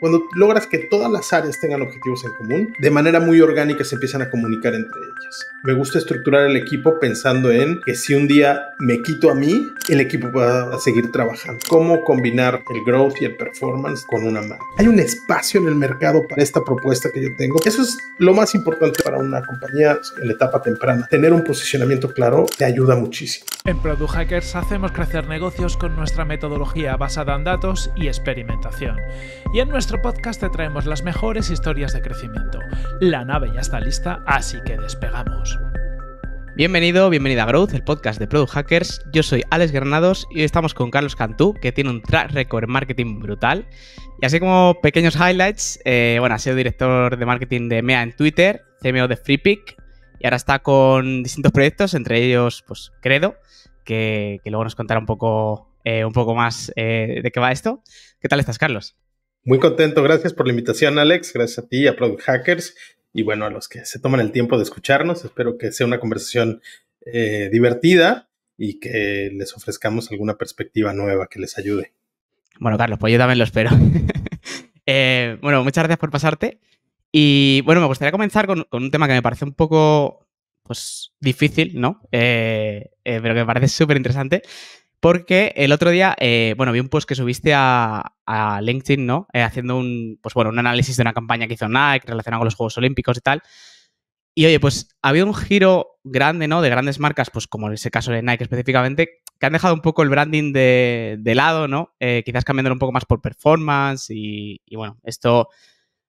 Cuando logras que todas las áreas tengan objetivos en común, de manera muy orgánica se empiezan a comunicar entre ellas. Me gusta estructurar el equipo pensando en que si un día me quito a mí, el equipo va a seguir trabajando. Cómo combinar el growth y el performance con una marca. Hay un espacio en el mercado para esta propuesta que yo tengo. Eso es lo más importante para una compañía en la etapa temprana. Tener un posicionamiento claro te ayuda muchísimo. En Product Hackers hacemos crecer negocios con nuestra metodología basada en datos y experimentación. Y en nuestra nuestro podcast te traemos las mejores historias de crecimiento. La nave ya está lista, así que despegamos. Bienvenido, bienvenida a Growth, el podcast de Product Hackers. Yo soy Alex Granados y hoy estamos con Carlos Cantú, que tiene un track record en marketing brutal. Y así como pequeños highlights, eh, bueno, ha sido director de marketing de MEA en Twitter, CMO de FreePick y ahora está con distintos proyectos, entre ellos, pues, Credo, que, que luego nos contará un poco, eh, un poco más eh, de qué va esto. ¿Qué tal estás, Carlos? Muy contento, gracias por la invitación, Alex. Gracias a ti, a Product Hackers y bueno, a los que se toman el tiempo de escucharnos. Espero que sea una conversación eh, divertida y que les ofrezcamos alguna perspectiva nueva que les ayude. Bueno, Carlos, pues yo también lo espero. Eh, bueno, muchas gracias por pasarte. Y bueno, me gustaría comenzar con, un tema que me parece un poco pues, difícil, ¿no? Eh, pero que me parece súper interesante, porque el otro día, eh, bueno, vi un post que subiste a, LinkedIn, ¿no? Eh, haciendo un, pues bueno, un análisis de una campaña que hizo Nike relacionada con los Juegos Olímpicos y tal. Y oye, pues ha habido un giro grande, ¿no? De grandes marcas, pues como en ese caso de Nike específicamente, que han dejado un poco el branding de, lado, ¿no? Eh, quizás cambiándolo un poco más por performance y, bueno, esto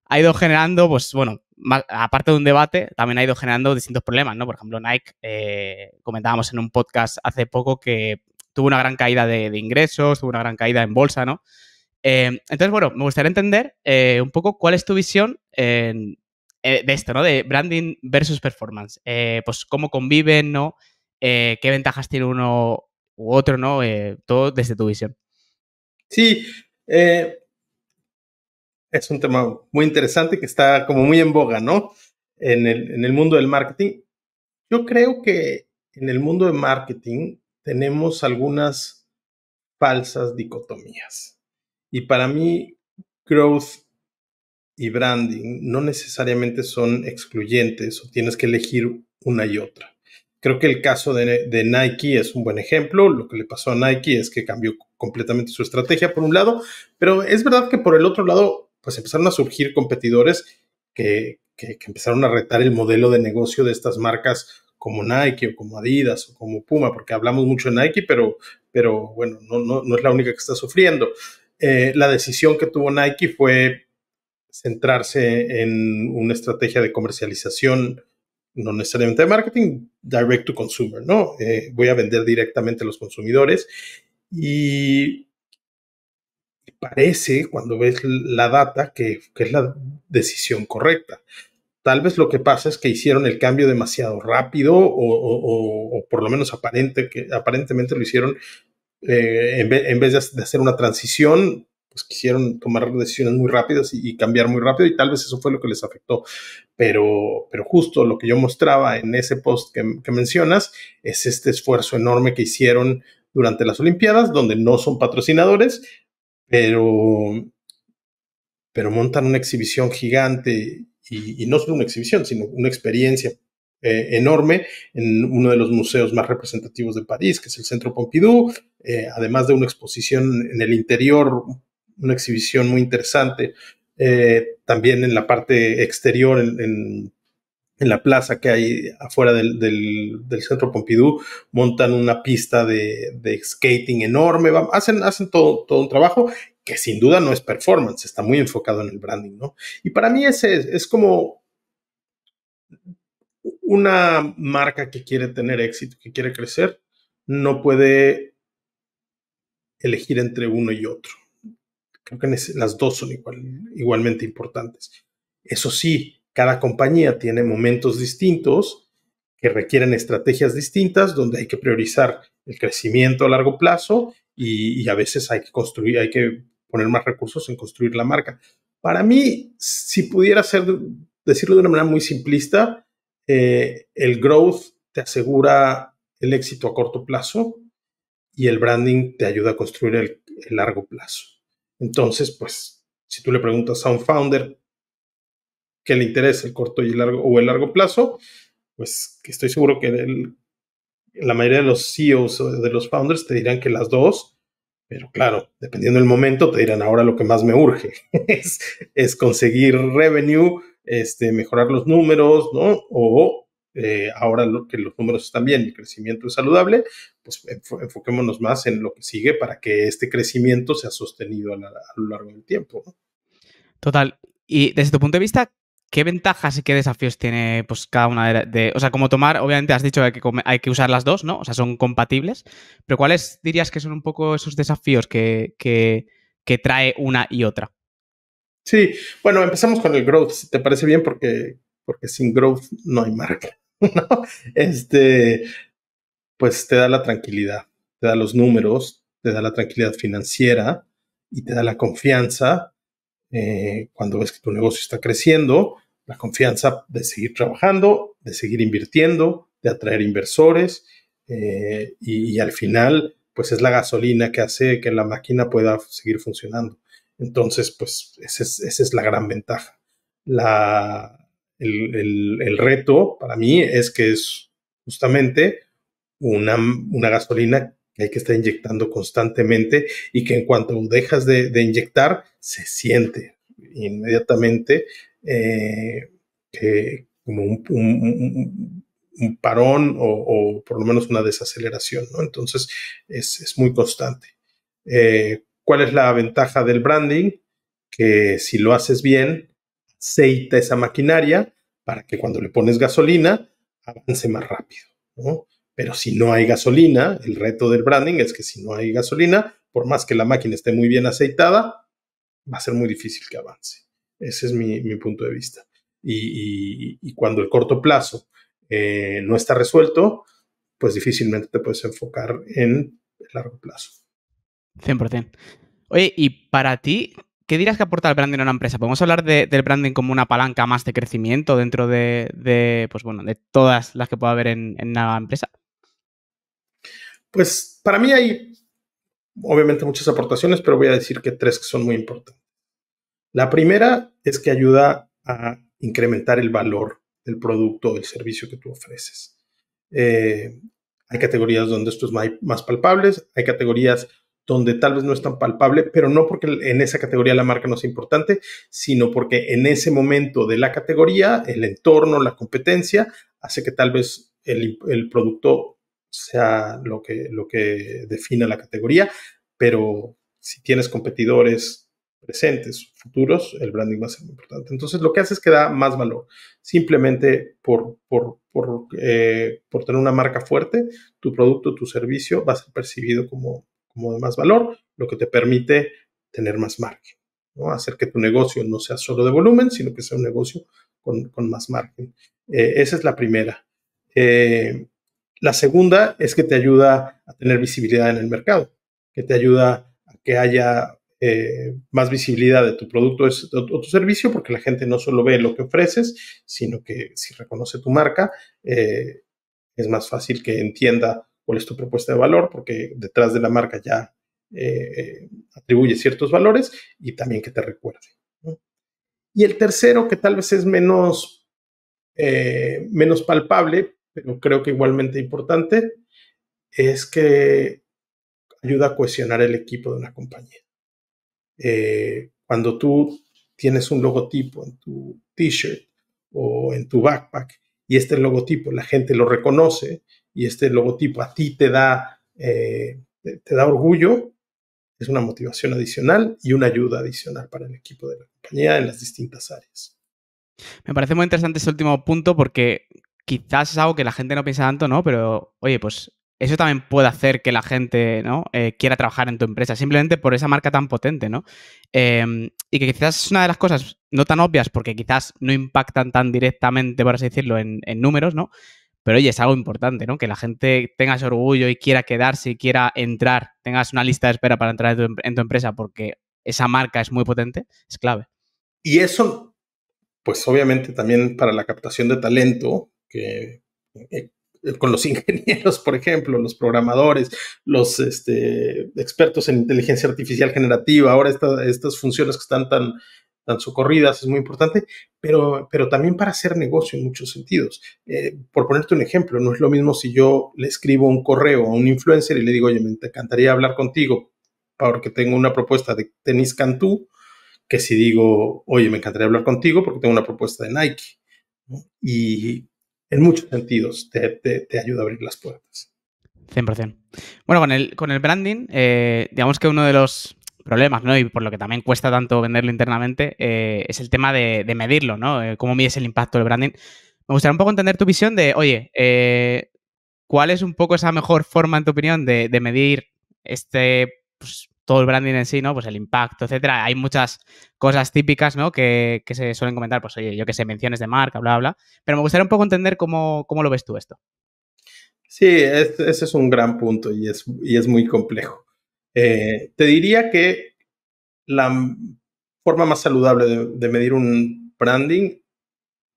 ha ido generando, pues bueno, aparte de un debate, también ha ido generando distintos problemas, ¿no? Por ejemplo, Nike, comentábamos en un podcast hace poco que tuvo una gran caída de, ingresos, tuvo una gran caída en bolsa, ¿no? Eh, entonces, bueno, me gustaría entender eh, un poco cuál es tu visión eh, de esto, ¿no? De branding versus performance. pues cómo conviven, ¿no? qué ventajas tiene uno u otro, ¿no? todo desde tu visión. Sí, es un tema muy interesante que está como muy en boga, ¿no? En el, en el, mundo del marketing. Yo creo que en el mundo de marketing tenemos algunas falsas dicotomías. Y para mí, growth y branding no necesariamente son excluyentes o tienes que elegir una y otra. Creo que el caso de, Nike es un buen ejemplo. Lo que le pasó a Nike es que cambió completamente su estrategia por un lado, pero es verdad que por el otro lado, pues empezaron a surgir competidores que empezaron a retar el modelo de negocio de estas marcas como Nike o como Adidas o como Puma, porque hablamos mucho de Nike, pero, pero bueno, no, no, no es la única que está sufriendo. Eh, la decisión que tuvo Nike fue centrarse en una estrategia de comercialización, no necesariamente de marketing, direct to consumer, ¿no? Eh, voy a vender directamente a los consumidores y parece, cuando ves la data, que, que es la decisión correcta. Tal vez lo que pasa es que hicieron el cambio demasiado rápido o, por lo menos aparente, que aparentemente lo hicieron eh, en, vez, de hacer una transición, pues quisieron tomar decisiones muy rápidas y, cambiar muy rápido y tal vez eso fue lo que les afectó. Pero, pero justo lo que yo mostraba en ese post que, mencionas es este esfuerzo enorme que hicieron durante las Olimpiadas, donde no son patrocinadores, pero, pero montan una exhibición gigante y, no solo una exhibición, sino una experiencia eh, enorme en uno de los museos más representativos de París, que es el Centro Pompidou, eh, además de una exposición en el interior, una exhibición muy interesante, eh, también en la parte exterior, en, la plaza que hay afuera del, Centro Pompidou, montan una pista de, skating enorme, hacen, hacen todo, todo un trabajo que sin duda no es performance, está muy enfocado en el branding, ¿no? Y para mí ese es, como una marca que quiere tener éxito, que quiere crecer, no puede elegir entre uno y otro. Creo que las dos son igual, igualmente importantes. Eso sí, cada compañía tiene momentos distintos que requieren estrategias distintas donde hay que priorizar el crecimiento a largo plazo y, y a veces hay que construir, hay que poner más recursos en construir la marca. Para mí, si pudiera decirlo de una manera muy simplista, eh, el growth te asegura el éxito a corto plazo y el branding te ayuda a construir el, largo plazo. Entonces, pues, si tú le preguntas a un founder qué le interesa el corto y el largo o el largo plazo, pues que estoy seguro que la mayoría de los CEOs o de los founders te dirán que las dos pero claro, dependiendo del momento, te dirán ahora lo que más me urge es, conseguir revenue, este, mejorar los números, ¿no? O eh, ahora que los números están bien y el crecimiento es saludable, pues enfoquémonos más en lo que sigue para que este crecimiento sea sostenido a, lo largo del tiempo. Total. Y desde tu punto de vista, ¿Qué ventajas y qué desafíos tiene pues, cada una de, O sea, como tomar, obviamente has dicho que hay, que usar las dos, ¿no? O sea, son compatibles, pero ¿cuáles dirías que son un poco esos desafíos que, que, trae una y otra? Sí, bueno, empezamos con el growth, si te parece bien, porque, porque sin growth no hay marca, ¿no? Este, pues te da la tranquilidad, te da los números, te da la tranquilidad financiera y te da la confianza eh, cuando ves que tu negocio está creciendo, la confianza de seguir trabajando, de seguir invirtiendo, de atraer inversores eh, y, al final, pues es la gasolina que hace que la máquina pueda seguir funcionando. Entonces, pues esa es, la gran ventaja. La, el, reto para mí es que es justamente una, una gasolina que hay que estar inyectando constantemente y que en cuanto dejas de, inyectar, se siente inmediatamente eh, como un, parón o, por lo menos una desaceleración, Entonces es, muy constante. Eh, ¿Cuál es la ventaja del branding? Que si lo haces bien, aceita esa maquinaria para que cuando le pones gasolina avance más rápido, ¿no? Pero si no hay gasolina, el reto del branding es que si no hay gasolina, por más que la máquina esté muy bien aceitada, va a ser muy difícil que avance. Ese es mi, punto de vista. Y, cuando el corto plazo eh, no está resuelto, pues difícilmente te puedes enfocar en el largo plazo. 100%. Oye, y para ti, ¿qué dirás que aporta el branding a una empresa? ¿Podemos hablar del branding como una palanca más de crecimiento dentro de, pues bueno, de todas las que pueda haber en, en una empresa? pues para mí hay obviamente muchas aportaciones, pero voy a decir que tres que son muy importantes. La primera es que ayuda a incrementar el valor del producto o del servicio que tú ofreces. Eh, hay categorías donde esto es más, palpable, palpables, hay categorías donde tal vez no es tan palpable, pero no porque en esa categoría la marca no sea importante, sino porque en ese momento de la categoría, el entorno, la competencia, hace que tal vez el producto sea lo que, lo que defina la categoría, pero si tienes competidores presentes, futuros, el branding va a ser muy importante. Entonces, lo que hace es que da más valor. Simplemente por, eh, por, tener una marca fuerte, tu producto, tu servicio va a ser percibido como, como de más valor, lo que te permite tener más margen, ¿no? hacer que tu negocio no sea solo de volumen, sino que sea un negocio con, más margen. Eh, esa es la primera. Eh, la segunda es que te ayuda a tener visibilidad en el mercado, que te ayuda a que haya eh, más visibilidad de tu producto o tu servicio, porque la gente no solo ve lo que ofreces, sino que si reconoce tu marca, eh, es más fácil que entienda cuál es tu propuesta de valor, porque detrás de la marca ya eh, atribuye ciertos valores y también que te recuerde. Y el tercero, que tal vez es menos, menos palpable, pero creo que igualmente importante, es que ayuda a cohesionar el equipo de una compañía. Eh, cuando tú tienes un logotipo en tu t-shirt o en tu backpack y este logotipo la gente lo reconoce y este logotipo a ti te da, eh, da orgullo, es una motivación adicional y una ayuda adicional para el equipo de la compañía en las distintas áreas. Me parece muy interesante ese último punto porque quizás es algo que la gente no piensa tanto, ¿no? Pero, oye, pues eso también puede hacer que la gente ¿no? Eh, quiera trabajar en tu empresa, simplemente por esa marca tan potente, ¿no? Em, y que quizás es una de las cosas no tan obvias, porque quizás no impactan tan directamente, por así decirlo, en, números, ¿no? Pero oye, es algo importante, ¿no? Que la gente tenga ese orgullo y quiera quedarse y quiera entrar, tengas una lista de espera para entrar en tu em-, empresa, porque esa marca es muy potente, es clave. Y eso, pues obviamente también para la captación de talento, eh, eh, con los ingenieros, por ejemplo, los programadores, los este, expertos en inteligencia artificial generativa, ahora estas funciones que están tan, tan socorridas, es muy importante, pero, pero también para hacer negocio en muchos sentidos. Eh, por ponerte un ejemplo, no es lo mismo si yo le escribo un correo a un influencer y le digo, oye, me encantaría hablar contigo porque tengo una propuesta de tenis Cantú, que si digo, oye, me encantaría hablar contigo porque tengo una propuesta de Nike. Y en muchos sentidos te, ayuda a abrir las puertas. 100%. Bueno, con el, con el branding, eh, digamos que uno de los problemas, ¿no? Y por lo que también cuesta tanto venderlo internamente, eh, es el tema de, medirlo, ¿no? Eh, cómo mides el impacto del branding. Me gustaría un poco entender tu visión de, oye, ¿cuál es un poco esa mejor forma, en tu opinión, de, de medir este, pues, todo el branding en sí, ¿no? Pues el impacto, etcétera. Hay muchas cosas típicas, ¿no? Que, se suelen comentar, pues oye, yo que sé, menciones de marca, bla, bla. Pero me gustaría un poco entender cómo, lo ves tú esto. Sí, ese es un gran punto y es, es muy complejo. Eh, te diría que la forma más saludable de, medir un branding,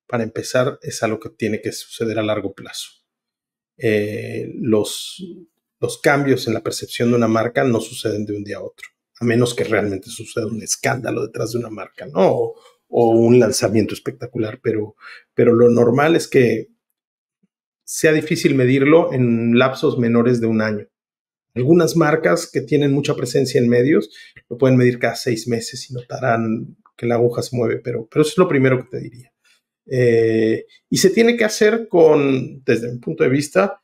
para empezar, es algo que tiene que suceder a largo plazo. Eh, los, los cambios en la percepción de una marca no suceden de un día a otro, a menos que realmente suceda un escándalo detrás de una marca, ¿no? O, un lanzamiento espectacular, pero, pero lo normal es que sea difícil medirlo en lapsos menores de un año. Algunas marcas que tienen mucha presencia en medios lo pueden medir cada seis meses y notarán que la aguja se mueve, pero, pero eso es lo primero que te diría. Eh, y se tiene que hacer con, desde un punto de vista,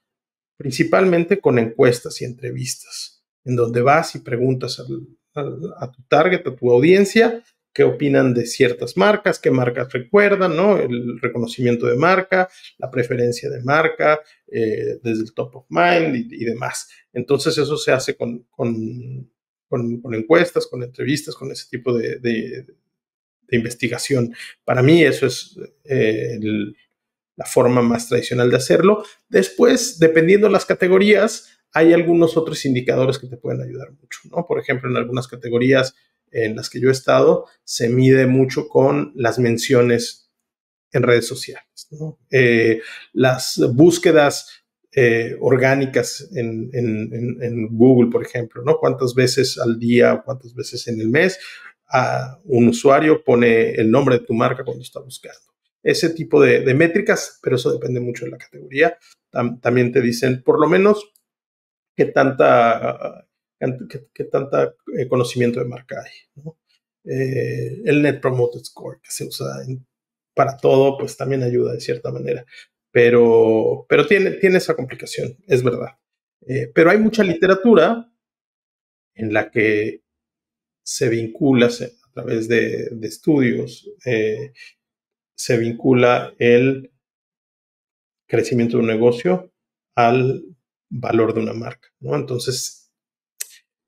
principalmente con encuestas y entrevistas, en donde vas y preguntas a, tu target, a tu audiencia, qué opinan de ciertas marcas, qué marcas recuerdan, ¿no? El reconocimiento de marca, la preferencia de marca, eh, desde el top of mind y, demás. Entonces eso se hace con, encuestas, con entrevistas, con ese tipo de, investigación. Para mí eso es eh, el la forma más tradicional de hacerlo. Después, dependiendo de las categorías, hay algunos otros indicadores que te pueden ayudar mucho, ¿no? Por ejemplo, en algunas categorías en las que yo he estado, se mide mucho con las menciones en redes sociales, eh, las búsquedas eh, orgánicas en, Google, por ejemplo, ¿no? Cuántas veces al día o cuántas veces en el mes ah, un usuario pone el nombre de tu marca cuando está buscando ese tipo de, métricas, pero eso depende mucho de la categoría. también te dicen, por lo menos, qué tanta, ah, ah, qué, tanta eh, conocimiento de marca hay. Eh, el Net promoted Score que se usa para todo, pues también ayuda de cierta manera. Pero, pero tiene, tiene esa complicación, es verdad. Eh, pero hay mucha literatura en la que se vincula a través de, estudios se vincula el crecimiento de un negocio al valor de una marca, ¿no? Entonces,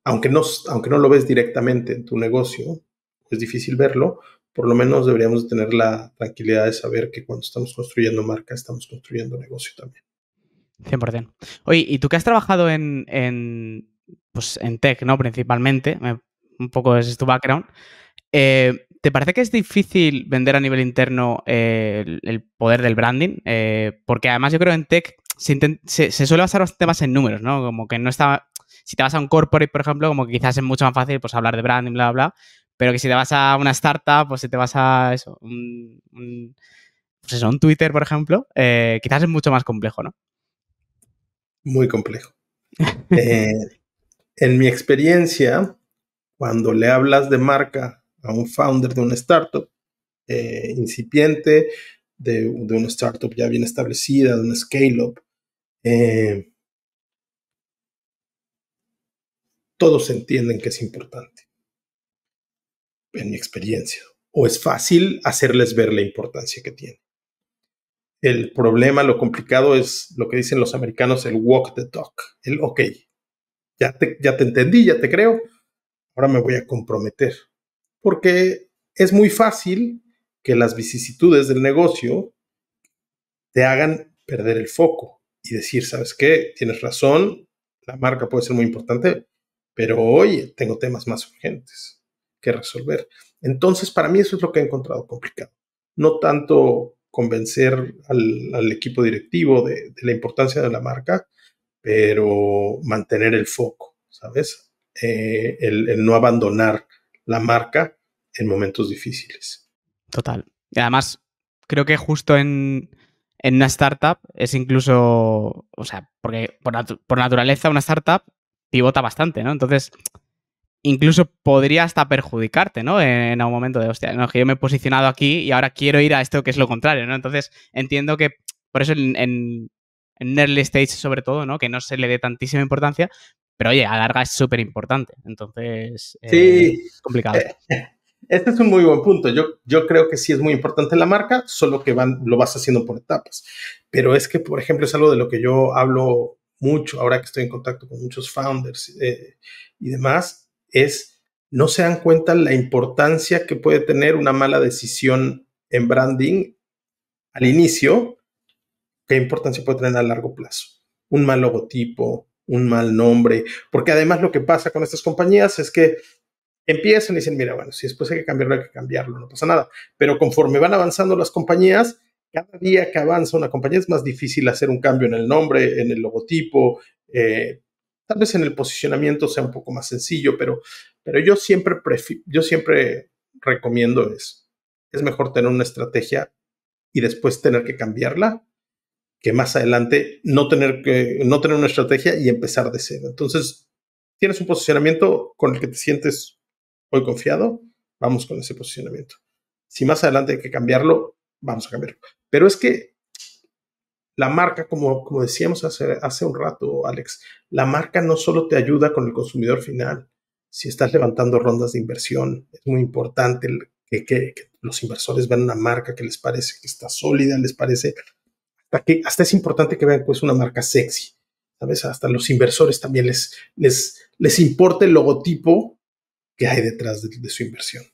aunque no, aunque no lo ves directamente en tu negocio, es difícil verlo, por lo menos deberíamos tener la tranquilidad de saber que cuando estamos construyendo marca, estamos construyendo negocio también. 100%. Oye, y tú que has trabajado en, en pues, tech, ¿no? Principalmente, eh, un poco ese es tu background. Eh, ¿Te parece que es difícil vender a nivel interno eh, el, poder del branding? Eh, porque además yo creo que en tech se, suele basar bastante más en números, ¿no? Como que no está... Si te vas a un corporate, por ejemplo, como que quizás es mucho más fácil pues, hablar de branding, bla, bla, Pero que si te vas a una startup, pues si te vas a eso, un, pues eso, Twitter, por ejemplo, eh, quizás es mucho más complejo, ¿no? Muy complejo. en mi experiencia, cuando le hablas de marca a un founder de una startup eh, incipiente, de, una startup ya bien establecida, de una scale-up. Eh, todos entienden que es importante, en mi experiencia. O es fácil hacerles ver la importancia que tiene. El problema, lo complicado es lo que dicen los americanos, el walk the talk, el ok, ya ya te entendí, ya te creo, ahora me voy a comprometer porque es muy fácil que las vicisitudes del negocio te hagan perder el foco y decir, ¿sabes qué? Tienes razón, la marca puede ser muy importante, pero hoy tengo temas más urgentes que resolver. Entonces, para mí eso es lo que he encontrado complicado. No tanto convencer al, equipo directivo de, la importancia de la marca, pero mantener el foco, ¿sabes? Eh, el no abandonar la marca en momentos difíciles. Total. Y además, creo que justo en, una startup es incluso, o sea, porque por, naturaleza una startup pivota bastante, ¿no? Entonces, incluso podría hasta perjudicarte, ¿no? En, un momento de, hostia, no, que yo me he posicionado aquí y ahora quiero ir a esto que es lo contrario, ¿no? Entonces, entiendo que por eso en, en early stage sobre todo, ¿no? Que no se le dé tantísima importancia, pero oye, a larga es súper importante. Entonces, eh, sí. es complicado. Eh, este es un muy buen punto. Yo, yo creo que sí es muy importante la marca, solo que van, lo vas haciendo por etapas. Pero es que, por ejemplo, es algo de lo que yo hablo mucho ahora que estoy en contacto con muchos founders eh, y demás, es no se dan cuenta la importancia que puede tener una mala decisión en branding al inicio, qué importancia puede tener a largo plazo. Un mal logotipo, un mal nombre, porque además lo que pasa con estas compañías es que empiezan y dicen, mira, bueno, si después hay que cambiarlo, hay que cambiarlo, no pasa nada. Pero conforme van avanzando las compañías, cada día que avanza una compañía es más difícil hacer un cambio en el nombre, en el logotipo, eh, tal vez en el posicionamiento sea un poco más sencillo, pero, pero yo, siempre yo siempre recomiendo eso. Es mejor tener una estrategia y después tener que cambiarla que más adelante no tener, no tener una estrategia y empezar de cero. Entonces, tienes un posicionamiento con el que te sientes hoy confiado, vamos con ese posicionamiento. Si más adelante hay que cambiarlo, vamos a cambiarlo. Pero es que la marca, como, como decíamos hace, hace un rato, Alex, la marca no solo te ayuda con el consumidor final. Si estás levantando rondas de inversión, es muy importante que los inversores vean una marca que les parece que está sólida, les parece hasta, que, hasta es importante que vean pues una marca sexy, ¿sabes? Hasta los inversores también les, les, les importa el logotipo que hay detrás de, su inversión.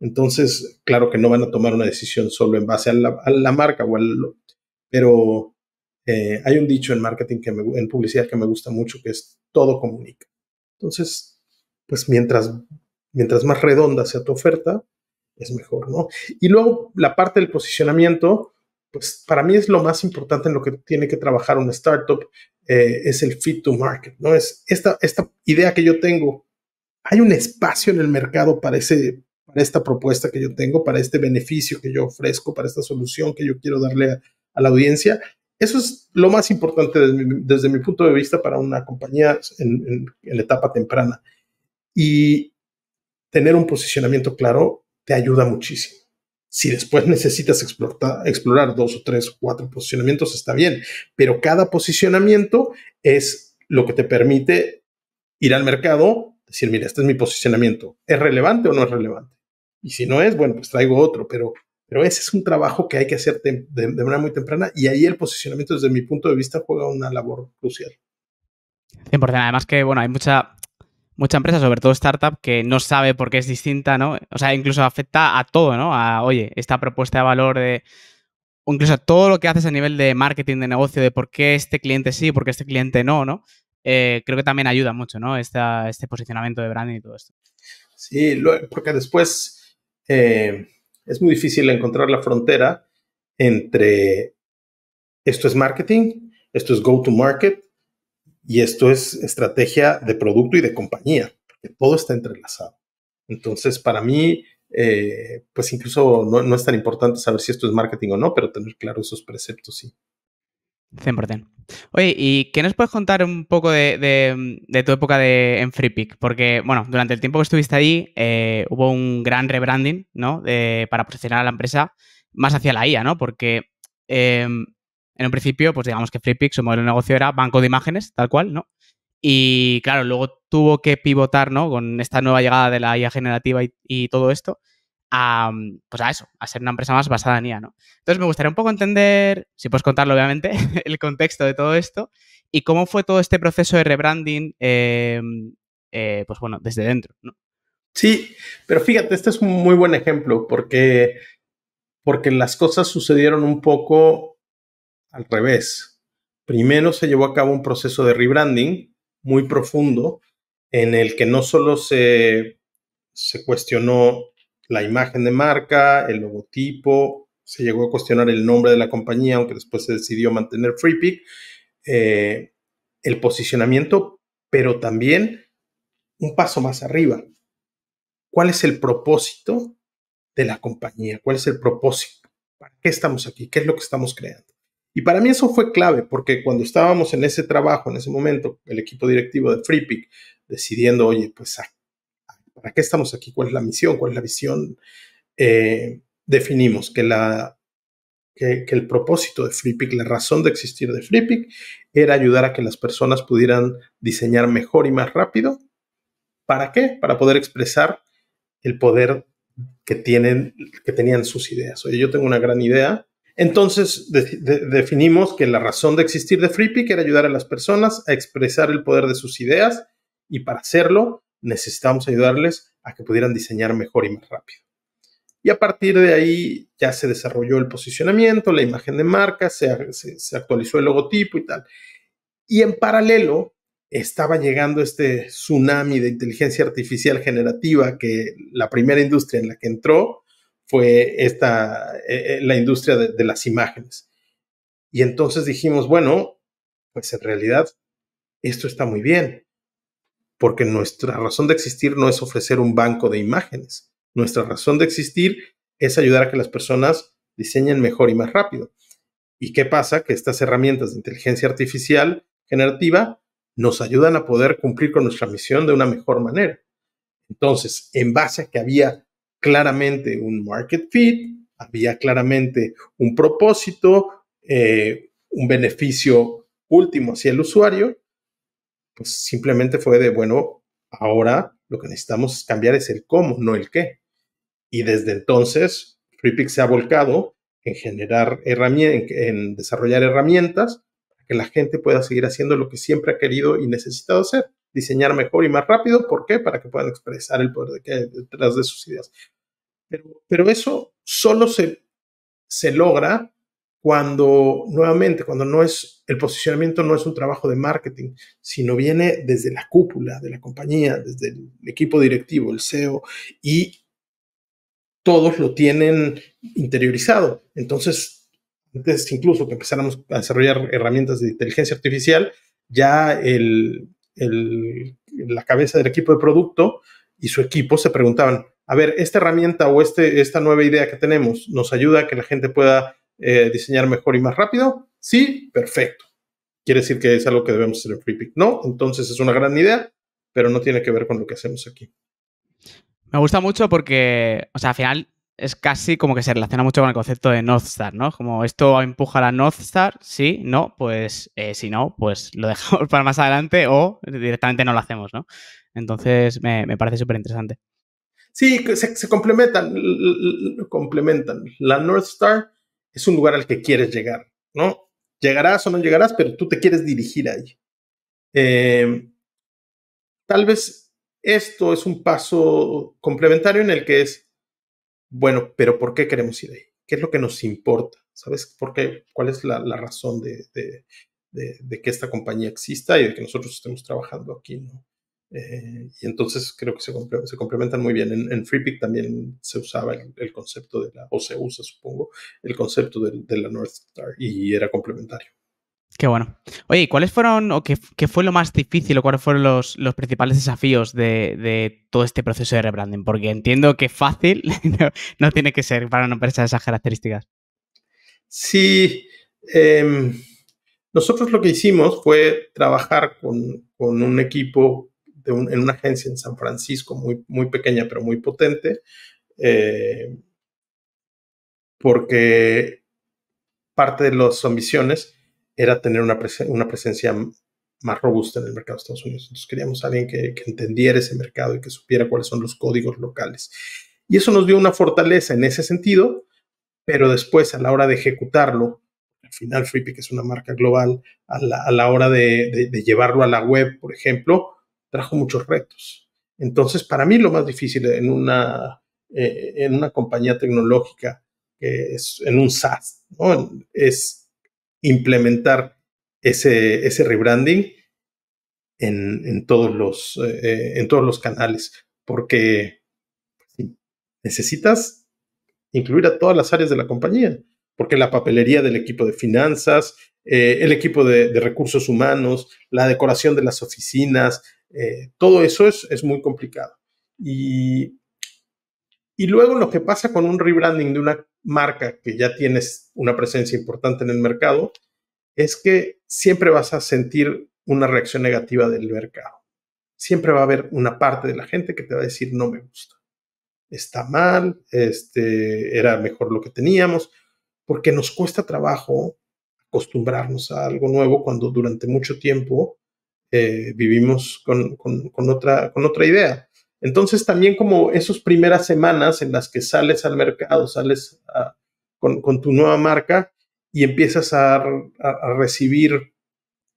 Entonces, claro que no van a tomar una decisión solo en base a la, marca o al... Pero eh, hay un dicho en marketing, que en publicidad que me gusta mucho, que es todo comunica. Entonces, pues mientras, mientras más redonda sea tu oferta, es mejor, ¿no? Y luego la parte del posicionamiento, pues para mí es lo más importante en lo que tiene que trabajar una startup, eh, es el fit to market, ¿no? Es esta, esta idea que yo tengo, hay un espacio en el mercado para, esta propuesta que yo tengo, para este beneficio que yo ofrezco, para esta solución que yo quiero darle a, la audiencia. Eso es lo más importante desde mi, punto de vista para una compañía en, la etapa temprana. Y tener un posicionamiento claro te ayuda muchísimo. Si después necesitas explorar dos o tres o cuatro posicionamientos, está bien, pero cada posicionamiento es lo que te permite ir al mercado, decir, mira, este es mi posicionamiento, ¿es relevante o no es relevante? Y si no es, bueno, pues traigo otro, pero, pero ese es un trabajo que hay que hacer de, manera muy temprana y ahí el posicionamiento desde mi punto de vista juega una labor crucial. Importante. además que, bueno, hay mucha, mucha empresa, sobre todo startup, que no sabe por qué es distinta, ¿no? O sea, incluso afecta a todo, ¿no? A, oye, esta propuesta de valor de... O incluso a todo lo que haces a nivel de marketing, de negocio, de por qué este cliente sí, por qué este cliente no, ¿no? Eh, creo que también ayuda mucho, ¿no? este posicionamiento de branding y todo esto. Sí, porque después eh, es muy difícil encontrar la frontera entre esto es marketing, esto es go-to-market y esto es estrategia de producto y de compañía, porque todo está entrelazado. Entonces, para mí, eh, pues incluso no, no, es tan importante saber si esto es marketing o no, pero tener claro esos preceptos sí. 100%. Oye, ¿y qué nos puedes contar un poco de, tu época de, en FreePick? Porque, bueno, durante el tiempo que estuviste ahí eh, hubo un gran rebranding, ¿no? para posicionar a la empresa más hacia la IA, ¿no? Porque em, en un principio, pues digamos que FreePix, su modelo de negocio era banco de imágenes, tal cual, ¿no? Y claro, luego tuvo que pivotar, ¿no? Con esta nueva llegada de la IA generativa y, todo esto, pues a eso, a ser una empresa más basada en IA, ¿no? Entonces me gustaría un poco entender, si puedes contarlo obviamente, el contexto de todo esto y cómo fue todo este proceso de rebranding, em, eh, pues bueno, desde dentro, ¿no? Sí, pero fíjate, este es un muy buen ejemplo porque, porque las cosas sucedieron un poco al revés. Primero se llevó a cabo un proceso de rebranding muy profundo en el que no solo se, cuestionó la imagen de marca, el logotipo, se llegó a cuestionar el nombre de la compañía, aunque después se decidió mantener FreePick, eh, el posicionamiento, pero también un paso más arriba. ¿Cuál es el propósito de la compañía? ¿Cuál es el propósito? ¿Para qué estamos aquí? ¿Qué es lo que estamos creando? Y para mí eso fue clave, porque cuando estábamos en ese trabajo, en ese momento, el equipo directivo de FreePick, decidiendo, oye, pues, ¿para qué estamos aquí? ¿Cuál es la misión? ¿Cuál es la visión? Eh, definimos que, la, el propósito de FreePick, la razón de existir de FreePick, era ayudar a que las personas pudieran diseñar mejor y más rápido. ¿Para qué? Para poder expresar el poder que, tienen, que tenían sus ideas. Oye, yo tengo una gran idea, entonces definimos que la razón de existir de FreePick era ayudar a las personas a expresar el poder de sus ideas y para hacerlo necesitamos ayudarles a que pudieran diseñar mejor y más rápido. Y a partir de ahí ya se desarrolló el posicionamiento, la imagen de marca, se actualizó el logotipo y tal. Y en paralelo estaba llegando este tsunami de inteligencia artificial generativa que la primera industria en la que entró fue esta, eh, eh, la industria de, de, las imágenes. Y entonces dijimos, bueno, pues en realidad esto está muy bien, porque nuestra razón de existir no es ofrecer un banco de imágenes, nuestra razón de existir es ayudar a que las personas diseñen mejor y más rápido. ¿Y qué pasa? Que estas herramientas de inteligencia artificial generativa nos ayudan a poder cumplir con nuestra misión de una mejor manera. Entonces, en base a que había claramente un market fit, había claramente un propósito, eh, un beneficio último hacia el usuario, pues simplemente fue de, bueno, ahora lo que necesitamos cambiar es el cómo, no el qué. Y desde entonces, FreePix se ha volcado en generar herramientas, en desarrollar herramientas para que la gente pueda seguir haciendo lo que siempre ha querido y necesitado hacer diseñar mejor y más rápido. ¿Por qué? Para que puedan expresar el poder de que hay detrás de sus ideas. Pero, eso solo se, se logra cuando, nuevamente, cuando no es, el posicionamiento no es un trabajo de marketing, sino viene desde la cúpula de la compañía, desde el equipo directivo, el CEO, y todos lo tienen interiorizado. Entonces, antes incluso que empezáramos a desarrollar herramientas de inteligencia artificial, ya el, la cabeza del equipo de producto y su equipo se preguntaban, a ver, esta herramienta o este, esta nueva idea que tenemos nos ayuda a que la gente pueda eh, diseñar mejor y más rápido. Sí, perfecto. Quiere decir que es algo que debemos hacer en FreePick. No, entonces es una gran idea, pero no tiene que ver con lo que hacemos aquí. Me gusta mucho porque, o sea, al final es casi como que se relaciona mucho con el concepto de North Star, ¿no? Como esto empuja a la North Star, sí, no, pues eh, si no, pues lo dejamos para más adelante o directamente no lo hacemos, ¿no? Entonces me, parece súper interesante. Sí, se, complementan, complementan. La North Star es un lugar al que quieres llegar, ¿no? Llegarás o no llegarás, pero tú te quieres dirigir ahí. Em, tal vez esto es un paso complementario en el que es bueno, pero ¿por qué queremos ir ahí? ¿Qué es lo que nos importa? ¿Sabes por qué? ¿Cuál es la, razón de, que esta compañía exista y de que nosotros estemos trabajando aquí? Eh, y entonces creo que se, complementan muy bien. En, en FreePick también se usaba el, concepto de la, o se usa, supongo, el concepto de, de la North Star y era complementario. Qué bueno. Oye, ¿cuáles fueron o qué, fue lo más difícil o cuáles fueron los, principales desafíos de, todo este proceso de rebranding? Porque entiendo que fácil no, tiene que ser para una empresa de esas características. Sí. Em, nosotros lo que hicimos fue trabajar con, un equipo en una agencia en San Francisco muy, muy pequeña, pero muy potente, eh, porque parte de las ambiciones era tener una, presencia más robusta en el mercado de Estados Unidos. Entonces queríamos a alguien que, entendiera ese mercado y que supiera cuáles son los códigos locales. Y eso nos dio una fortaleza en ese sentido, pero después a la hora de ejecutarlo, al final Freepik es una marca global, a la, hora de, llevarlo a la web, por ejemplo, trajo muchos retos. Entonces, para mí lo más difícil en una, eh, en una compañía tecnológica, que es, en un SaaS, es implementar ese, rebranding en, todos los, eh, en todos los canales, porque pues necesitas incluir a todas las áreas de la compañía, porque la papelería del equipo de finanzas, eh, el equipo de, recursos humanos, la decoración de las oficinas, eh, todo eso es, muy complicado. Y, y, luego lo que pasa con un rebranding de una marca que ya tienes una presencia importante en el mercado, es que siempre vas a sentir una reacción negativa del mercado. Siempre va a haber una parte de la gente que te va a decir no me gusta, está mal, este, era mejor lo que teníamos, porque nos cuesta trabajo acostumbrarnos a algo nuevo cuando durante mucho tiempo eh, vivimos otra, con otra idea. Entonces también como esas primeras semanas en las que sales al mercado, sales con, tu nueva marca y empiezas a, recibir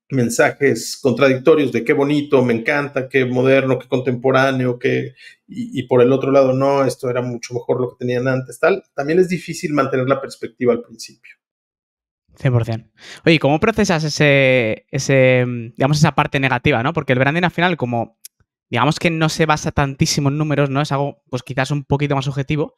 mensajes contradictorios de qué bonito, me encanta, qué moderno, qué contemporáneo, qué, y, por el otro lado, no, esto era mucho mejor lo que tenían antes, tal, también es difícil mantener la perspectiva al principio. 100%. Oye, ¿cómo procesas ese, ese, mm, digamos, esa parte negativa, no? Porque el branding al final, como digamos que no se basa tantísimo en números, ¿no? Es algo, pues quizás un poquito más objetivo.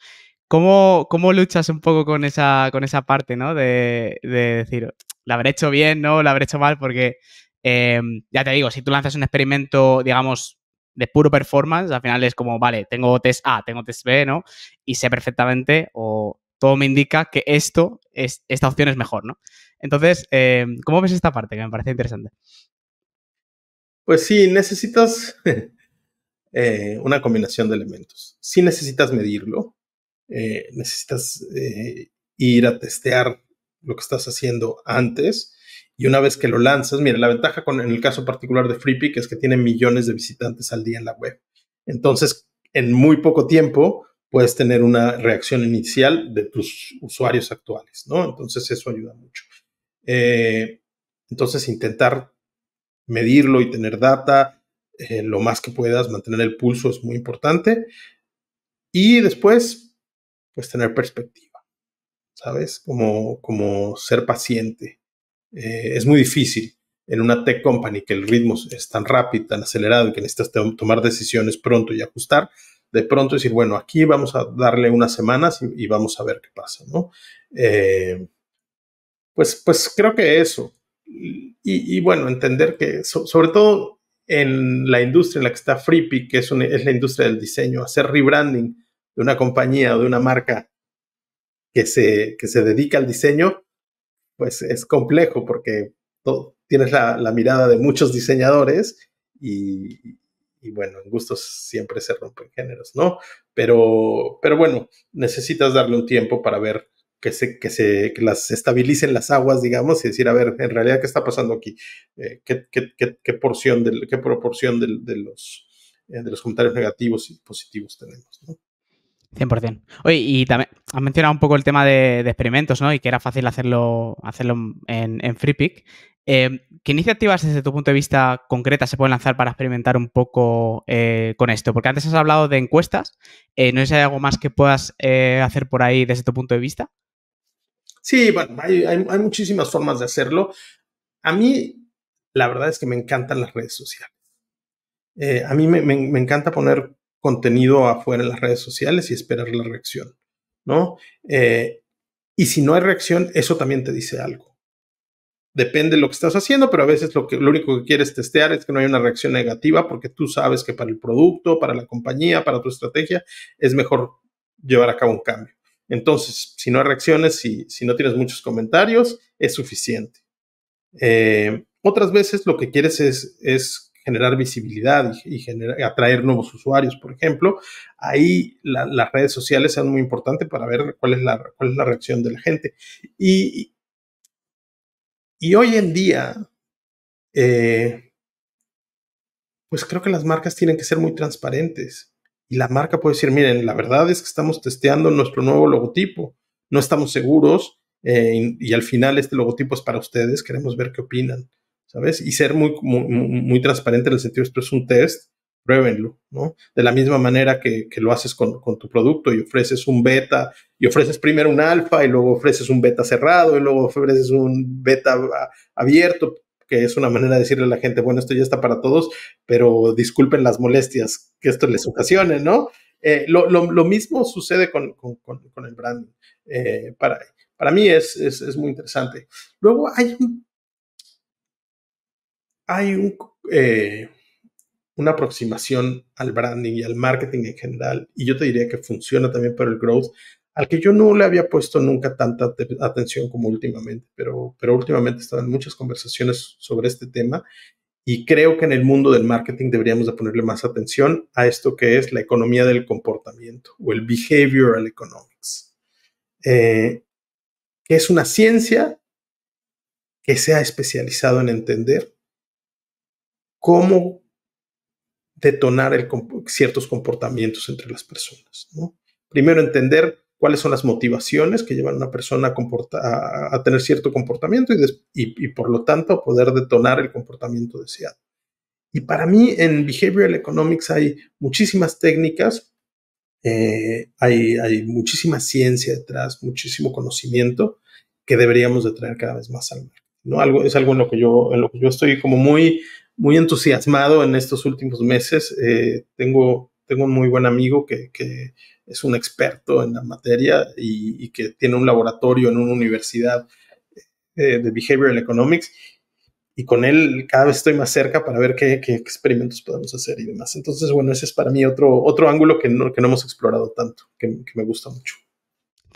¿Cómo, cómo luchas un poco con esa, con esa parte, ¿no? De, decir, la habré hecho bien, ¿no? La habré hecho mal, porque em, ya te digo, si tú lanzas un experimento, digamos, de puro performance, al final es como, vale, tengo test A, tengo test B, ¿no? Y sé perfectamente o todo me indica que esto, es, esta opción es mejor, ¿no? Entonces, em, ¿cómo ves esta parte que me parece interesante? Pues sí, necesitas Eh, una combinación de elementos. Si necesitas medirlo, eh, necesitas eh, ir a testear lo que estás haciendo antes y una vez que lo lanzas, mira, la ventaja en el caso particular de FreePick es que tiene millones de visitantes al día en la web. Entonces, en muy poco tiempo puedes tener una reacción inicial de tus usuarios actuales, ¿no? Entonces eso ayuda mucho. entonces, intentar medirlo y tener data, eh, lo más que puedas, mantener el pulso es muy importante. Y después, pues tener perspectiva, ¿sabes? Como, ser paciente. Eh, es muy difícil en una tech company que el ritmo es tan rápido, tan acelerado, que necesitas tomar decisiones pronto y ajustar, de pronto decir, bueno, aquí vamos a darle unas semanas y, vamos a ver qué pasa, ¿no? Eh, pues, pues creo que eso. Y, bueno, entender que sobre todo en la industria en la que está Freepik, que es, la industria del diseño, hacer rebranding de una compañía o de una marca que se, que se dedica al diseño, pues es complejo porque tienes la, mirada de muchos diseñadores y, y, bueno, en gustos siempre se rompen géneros, ¿no? Pero, pero bueno, necesitas darle un tiempo para ver que se, que se las estabilicen las aguas, digamos, y decir, a ver, en realidad, ¿qué está pasando aquí? Eh, qué, porción, qué proporción de, los, eh, de los comentarios negativos y positivos tenemos? 100%. Oye, y también has mencionado un poco el tema de, experimentos, ¿no? Y que era fácil hacerlo, hacerlo en, en FreePick. Em, ¿Qué iniciativas desde tu punto de vista concreta se pueden lanzar para experimentar un poco eh, con esto? Porque antes has hablado de encuestas. no es hay algo más que puedas hacer por ahí desde tu punto de vista. Sí, bueno, hay, muchísimas formas de hacerlo. A mí, la verdad es que me encantan las redes sociales. Eh, a mí me, encanta poner contenido afuera en las redes sociales y esperar la reacción, ¿no? Eh, y si no hay reacción, eso también te dice algo. Depende de lo que estás haciendo, pero a veces lo, que, lo único que quieres testear es que no hay una reacción negativa porque tú sabes que para el producto, para la compañía, para tu estrategia, es mejor llevar a cabo un cambio. Entonces, si no hay reacciones, si, si no tienes muchos comentarios, es suficiente. Eh, otras veces lo que quieres es, generar visibilidad y, atraer nuevos usuarios, por ejemplo. Ahí las redes sociales son muy importantes para ver cuál es la, reacción de la gente. Y, hoy en día, eh, pues creo que las marcas tienen que ser muy transparentes y la marca puede decir, miren, la verdad es que estamos testeando nuestro nuevo logotipo, no estamos seguros eh, y, al final este logotipo es para ustedes, queremos ver qué opinan, ¿sabes? Y ser muy, muy, transparente en el sentido, de esto es un test, pruébenlo, ¿no? De la misma manera que, lo haces con, con, tu producto y ofreces un beta y ofreces primero un alfa y luego ofreces un beta cerrado y luego ofreces un beta abierto, que es una manera de decirle a la gente, bueno, esto ya está para todos, pero disculpen las molestias que esto les ocasione, ¿no? Eh, lo, mismo sucede con, el branding. Eh, para, para mí es, es, muy interesante. Luego hay hay un, eh, una aproximación al branding y al marketing en general, y yo te diría que funciona también para el growth al que yo no le había puesto nunca tanta atención como últimamente, pero, pero últimamente estaban muchas conversaciones sobre este tema y creo que en el mundo del marketing deberíamos de ponerle más atención a esto que es la economía del comportamiento o el behavioral economics, eh, que es una ciencia que se ha especializado en entender cómo detonar ciertos comportamientos entre las personas. Primero entender cuáles son las motivaciones que llevan a una persona a, a tener cierto comportamiento y, por lo tanto a poder detonar el comportamiento deseado. Y para mí en Behavioral Economics hay muchísimas técnicas, eh, hay, hay, muchísima ciencia detrás, muchísimo conocimiento que deberíamos de traer cada vez más al mar. ¿no? Algo, es algo en lo que yo, en lo yo estoy como muy, muy entusiasmado en estos últimos meses. Eh, tengo, tengo un muy buen amigo que, que es un experto en la materia y, que tiene un laboratorio en una universidad eh, de Behavioral Economics. Y con él cada vez estoy más cerca para ver qué, experimentos podemos hacer y demás. Entonces, bueno, ese es para mí otro, otro ángulo que no, que no hemos explorado tanto, que, me gusta mucho.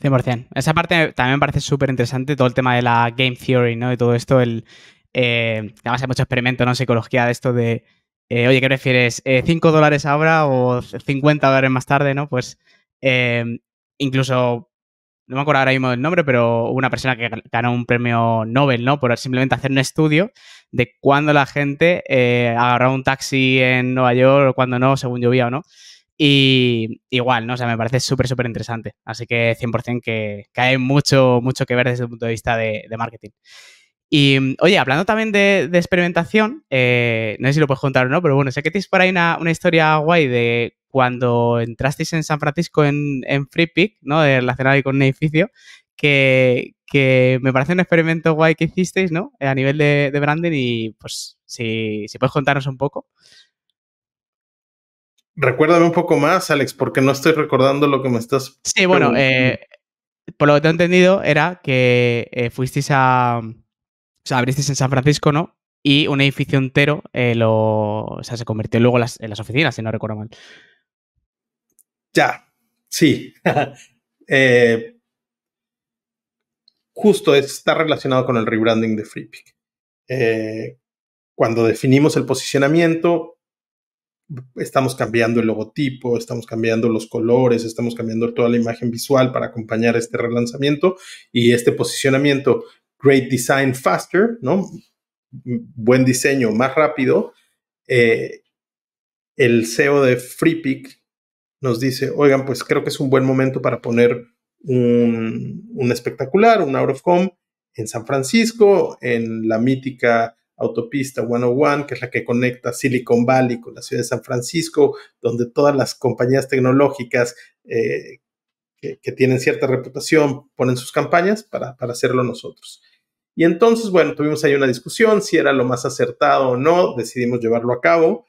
100%. Esa parte también me parece súper interesante, todo el tema de la game theory, ¿no? Y todo esto, el... Eh, además hay mucho experimento, ¿no? Psicología de esto de... Eh, oye, ¿qué prefieres? ¿5 eh, dólares ahora o 50 dólares más tarde, no? Pues Em, incluso, no me acuerdo ahora mismo del nombre, pero una persona que ganó un premio Nobel, ¿no? Por simplemente hacer un estudio de cuándo la gente eh, un taxi en Nueva York o cuándo no, según llovía o no. Y igual, ¿no? O sea, me parece súper, súper interesante. Así que 100% que, hay mucho, mucho que ver desde el punto de vista de, marketing. Y mm, oye, hablando también de, experimentación, eh, no sé si lo puedes contar o no, pero bueno, sé que tienes por ahí una, una historia guay de cuando entrasteis en San Francisco en, en Free Pick, ¿no? Relacionado con un edificio, que, me parece un experimento guay que hicisteis, ¿no? Eh, a nivel de, branding y pues si, si puedes contarnos un poco. Recuérdame un poco más, Alex, porque no estoy recordando lo que me estás. Sí, bueno, eh, por lo que te he entendido, era que eh, fuisteis a. O sea, abristeis en San Francisco, ¿no? Y un edificio entero lo, se convirtió luego en las oficinas, si no recuerdo mal. Ya, sí. Eh, justo está relacionado con el rebranding de FreePick. Eh, cuando definimos el posicionamiento, estamos cambiando el logotipo, estamos cambiando los colores, estamos cambiando toda la imagen visual para acompañar este relanzamiento y este posicionamiento, Great Design Faster, Buen diseño más rápido. Eh, el CEO de FreePick nos dice, oigan, pues creo que es un buen momento para poner un, espectacular, un out of home en San Francisco, en la mítica autopista 101, que es la que conecta Silicon Valley con la ciudad de San Francisco, donde todas las compañías tecnológicas eh, que, tienen cierta reputación ponen sus campañas para, para, hacerlo nosotros. Y entonces, bueno, tuvimos ahí una discusión si era lo más acertado o no, decidimos llevarlo a cabo.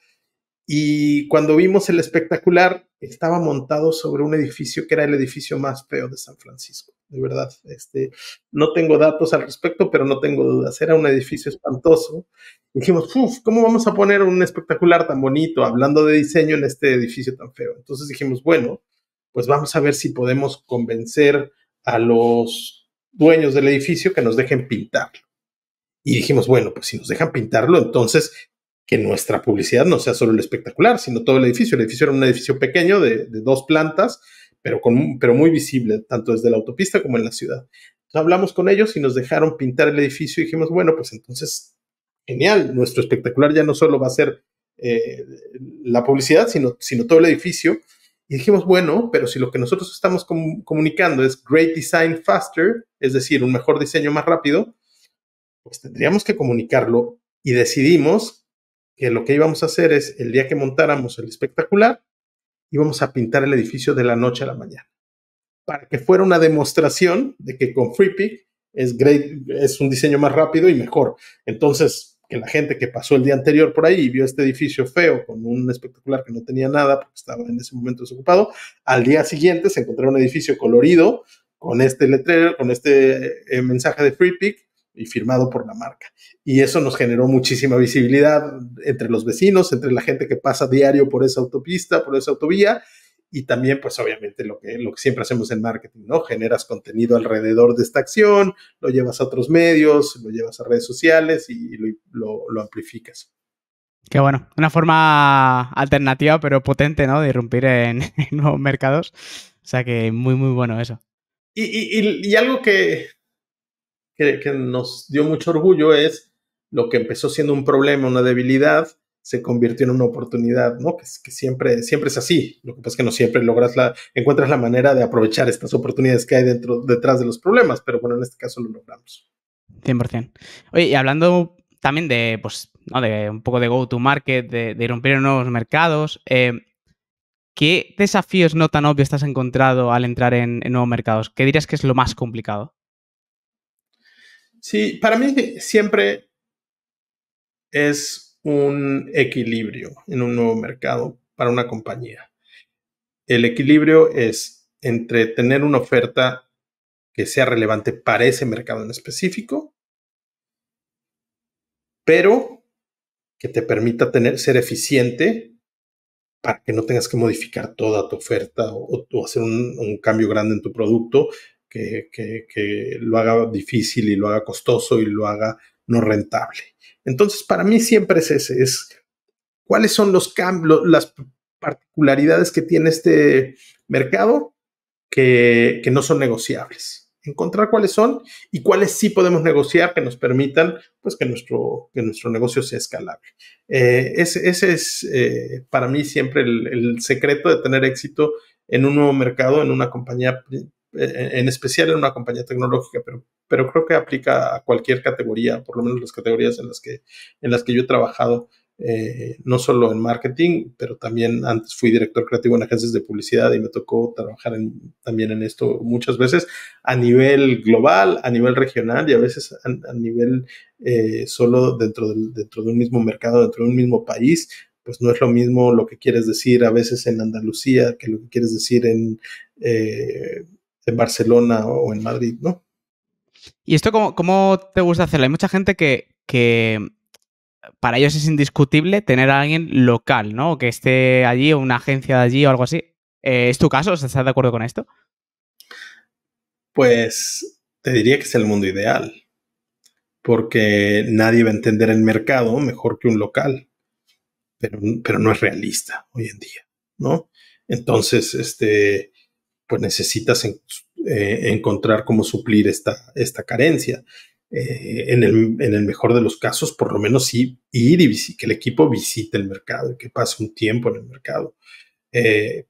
Y cuando vimos el espectacular, estaba montado sobre un edificio que era el edificio más feo de San Francisco. De verdad, este, no tengo datos al respecto, pero no tengo dudas. Era un edificio espantoso. dijimos, uff, ¿cómo vamos a poner un espectacular tan bonito hablando de diseño en este edificio tan feo? Entonces dijimos, bueno, pues vamos a ver si podemos convencer a los dueños del edificio que nos dejen pintarlo. Y dijimos, bueno, pues si nos dejan pintarlo, entonces que nuestra publicidad no sea solo el espectacular, sino todo el edificio. El edificio era un edificio pequeño de, dos plantas, pero, pero muy visible, tanto desde la autopista como en la ciudad. Entonces hablamos con ellos y nos dejaron pintar el edificio y dijimos, bueno, pues entonces, genial, nuestro espectacular ya no solo va a ser eh, la publicidad, sino, sino todo el edificio. Y dijimos, bueno, pero si lo que nosotros estamos comunicando es Great Design Faster, es decir, un mejor diseño más rápido, pues tendríamos que comunicarlo y decidimos que lo que íbamos a hacer es, el día que montáramos el espectacular, íbamos a pintar el edificio de la noche a la mañana, para que fuera una demostración de que con FreePick es, great, es un diseño más rápido y mejor. Entonces, que la gente que pasó el día anterior por ahí y vio este edificio feo con un espectacular que no tenía nada porque estaba en ese momento desocupado, al día siguiente se encontró un edificio colorido con este letrero, con este eh, mensaje de FreePick y firmado por la marca. Y eso nos generó muchísima visibilidad entre los vecinos, entre la gente que pasa diario por esa autopista, por esa autovía, y también, pues obviamente, lo que, lo que siempre hacemos en marketing, ¿no? Generas contenido alrededor de esta acción, lo llevas a otros medios, lo llevas a redes sociales y, lo, amplificas. Qué bueno, una forma alternativa pero potente, ¿no? De irrumpir en, nuevos mercados. O sea que muy, muy bueno eso. y algo que, que, nos dio mucho orgullo es lo que empezó siendo un problema, una debilidad, se convirtió en una oportunidad, ¿no? Que, siempre, siempre es así. Lo que pasa es que no siempre logras la, encuentras la manera de aprovechar estas oportunidades que hay dentro, detrás de los problemas, pero bueno, en este caso lo logramos. 100%. Oye, y hablando también de, pues, de un poco de go-to-market, de, de romper nuevos mercados, eh, ¿qué desafíos no tan obvios te has encontrado al entrar en nuevos mercados? ¿Qué dirías que es lo más complicado? Sí, para mí siempre es un equilibrio en un nuevo mercado para una compañía. El equilibrio es entre tener una oferta que sea relevante para ese mercado en específico, pero que te permita tener, ser eficiente para que no tengas que modificar toda tu oferta o, hacer un, cambio grande en tu producto que, lo haga difícil y lo haga costoso y lo haga no rentable. Entonces, para mí siempre es ese, es cuáles son los cambios, las particularidades que tiene este mercado que, no son negociables. Encontrar cuáles son y cuáles sí podemos negociar que nos permitan pues, que, nuestro, que nuestro negocio sea escalable. Eh, ese, es eh, para mí siempre el, el secreto de tener éxito en un nuevo mercado, en una compañía en especial en una compañía tecnológica, pero, pero creo que aplica a cualquier categoría, por lo menos las categorías en las que, en las que yo he trabajado, eh, no solo en marketing, pero también antes fui director creativo en agencias de publicidad y me tocó trabajar también en esto muchas veces a nivel global, a nivel regional y a veces a, nivel eh, solo dentro, dentro de un mismo mercado, dentro de un mismo país, pues no es lo mismo lo que quieres decir a veces en Andalucía que lo que quieres decir en, eh, en Barcelona o en Madrid, ¿no? ¿Y esto cómo, te gusta hacerlo? Hay mucha gente que, para ellos es indiscutible tener a alguien local, ¿no? que esté allí o una agencia de allí o algo así. Eh, ¿Es tu caso? ¿Estás de acuerdo con esto? Pues te diría que es el mundo ideal, porque nadie va a entender el mercado mejor que un local, pero, pero no es realista hoy en día, ¿no? Entonces, este, pues necesitas eh, encontrar cómo suplir esta, esta carencia. Eh, en, el, mejor de los casos, por lo menos sí, ir y que el equipo visite el mercado y que pase un tiempo en el mercado. Eh,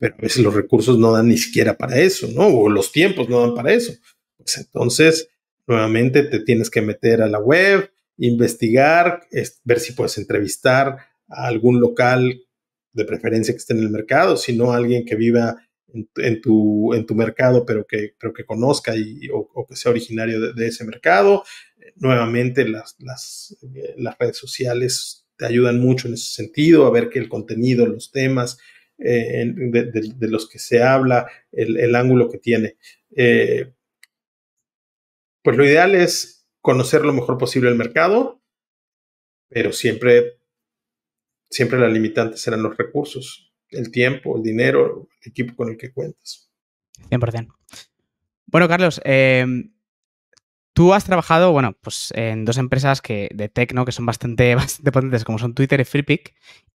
pero a veces los recursos no dan ni siquiera para eso, ¿no? O los tiempos no dan para eso. Pues, entonces, nuevamente te tienes que meter a la web, investigar, ver si puedes entrevistar a algún local de preferencia que esté en el mercado, si no alguien que viva en, tu, en tu mercado, pero que, que conozca y, o, que sea originario de, ese mercado. Eh, nuevamente, eh, las, redes sociales te ayudan mucho en ese sentido, a ver que el contenido, los temas eh, de, los que se habla, el, ángulo que tiene. pues lo ideal es conocer lo mejor posible el mercado, pero siempre, siempre la limitante serán los recursos el tiempo, el dinero, el equipo con el que cuentas. 100%. Bueno, Carlos, em, Tú has trabajado, bueno, pues en dos empresas que, de tecno que son bastante, potentes, como son Twitter y FreePic,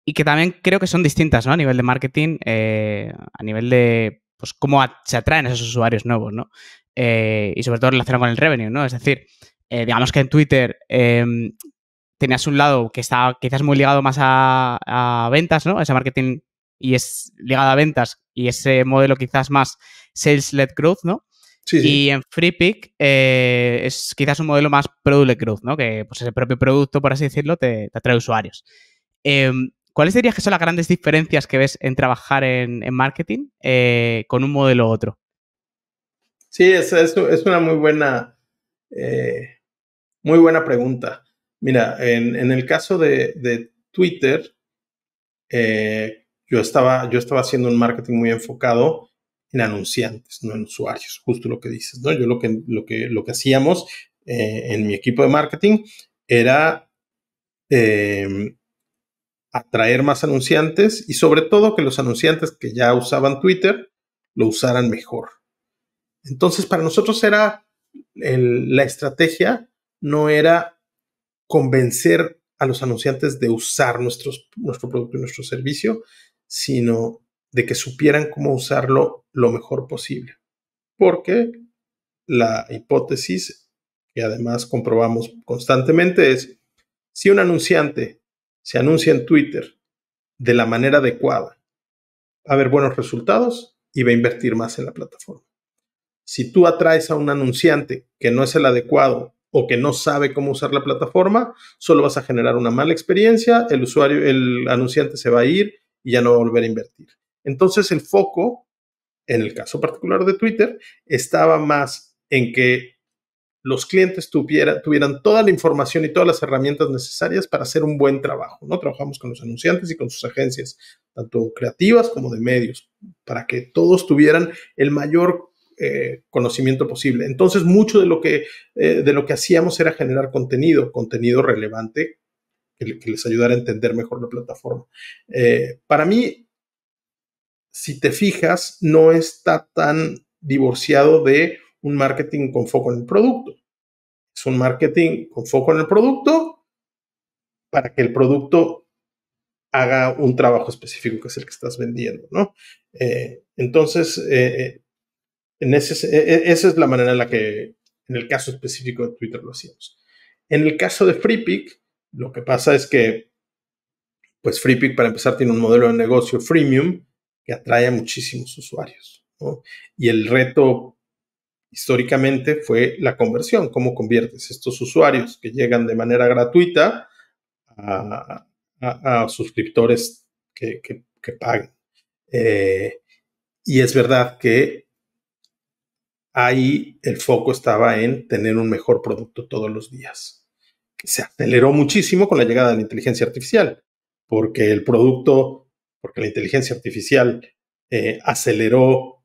y que también creo que son distintas, ¿no? A nivel de marketing, eh, a nivel de pues, cómo se atraen esos usuarios nuevos, ¿no? Eh, y sobre todo relacionado con el revenue, ¿no? Es decir, eh, digamos que en Twitter em, tenías un lado que estaba quizás muy ligado más a, ventas, ¿no? Ese marketing y es ligada a ventas y ese modelo quizás más sales-led growth, ¿no? Sí, Y en FreePick eh, es quizás un modelo más product-led growth, ¿no? Que pues, ese propio producto, por así decirlo, te, atrae usuarios. Em, ¿Cuáles dirías que son las grandes diferencias que ves en trabajar en, marketing eh, con un modelo u otro? Sí, es, es, una muy buena, eh, muy buena pregunta. Mira, en, el caso de, de Twitter, eh, yo estaba, yo estaba haciendo un marketing muy enfocado en anunciantes, no en usuarios, justo lo que dices, ¿no? Yo lo que, lo que, lo que hacíamos eh, en mi equipo de marketing era eh, atraer más anunciantes y sobre todo que los anunciantes que ya usaban Twitter lo usaran mejor. Entonces, para nosotros era la estrategia, no era convencer a los anunciantes de usar nuestro producto y nuestro servicio, sino de que supieran cómo usarlo lo mejor posible. Porque la hipótesis que además comprobamos constantemente es, si un anunciante se anuncia en Twitter de la manera adecuada, va a ver buenos resultados y va a invertir más en la plataforma. Si tú atraes a un anunciante que no es el adecuado o que no sabe cómo usar la plataforma, solo vas a generar una mala experiencia, el usuario, el anunciante se va a ir, y ya no volver a invertir. Entonces el foco, en el caso particular de Twitter, estaba más en que los clientes tuvieran toda la información y todas las herramientas necesarias para hacer un buen trabajo. ¿no? Trabajamos con los anunciantes y con sus agencias, tanto creativas como de medios, para que todos tuvieran el mayor eh, conocimiento posible. Entonces, mucho de lo que, eh, de lo que hacíamos era generar contenido, contenido relevante que, les ayudara a entender mejor la plataforma. Eh, para mí, si te fijas, no está tan divorciado de un marketing con foco en el producto. Es un marketing con foco en el producto para que el producto haga un trabajo específico que es el que estás vendiendo, ¿no? Eh, entonces, eh, e, e, esa es la manera en la que, en el caso específico de Twitter, lo hacíamos. En el caso de FreePick, lo que pasa es que, pues FreePic para empezar tiene un modelo de negocio freemium que atrae a muchísimos usuarios. Y el reto históricamente fue la conversión, cómo conviertes estos usuarios que llegan de manera gratuita a, suscriptores que, paguen. Eh, y es verdad que ahí el foco estaba en tener un mejor producto todos los días se aceleró muchísimo con la llegada de la inteligencia artificial, porque el producto, porque la inteligencia artificial eh, aceleró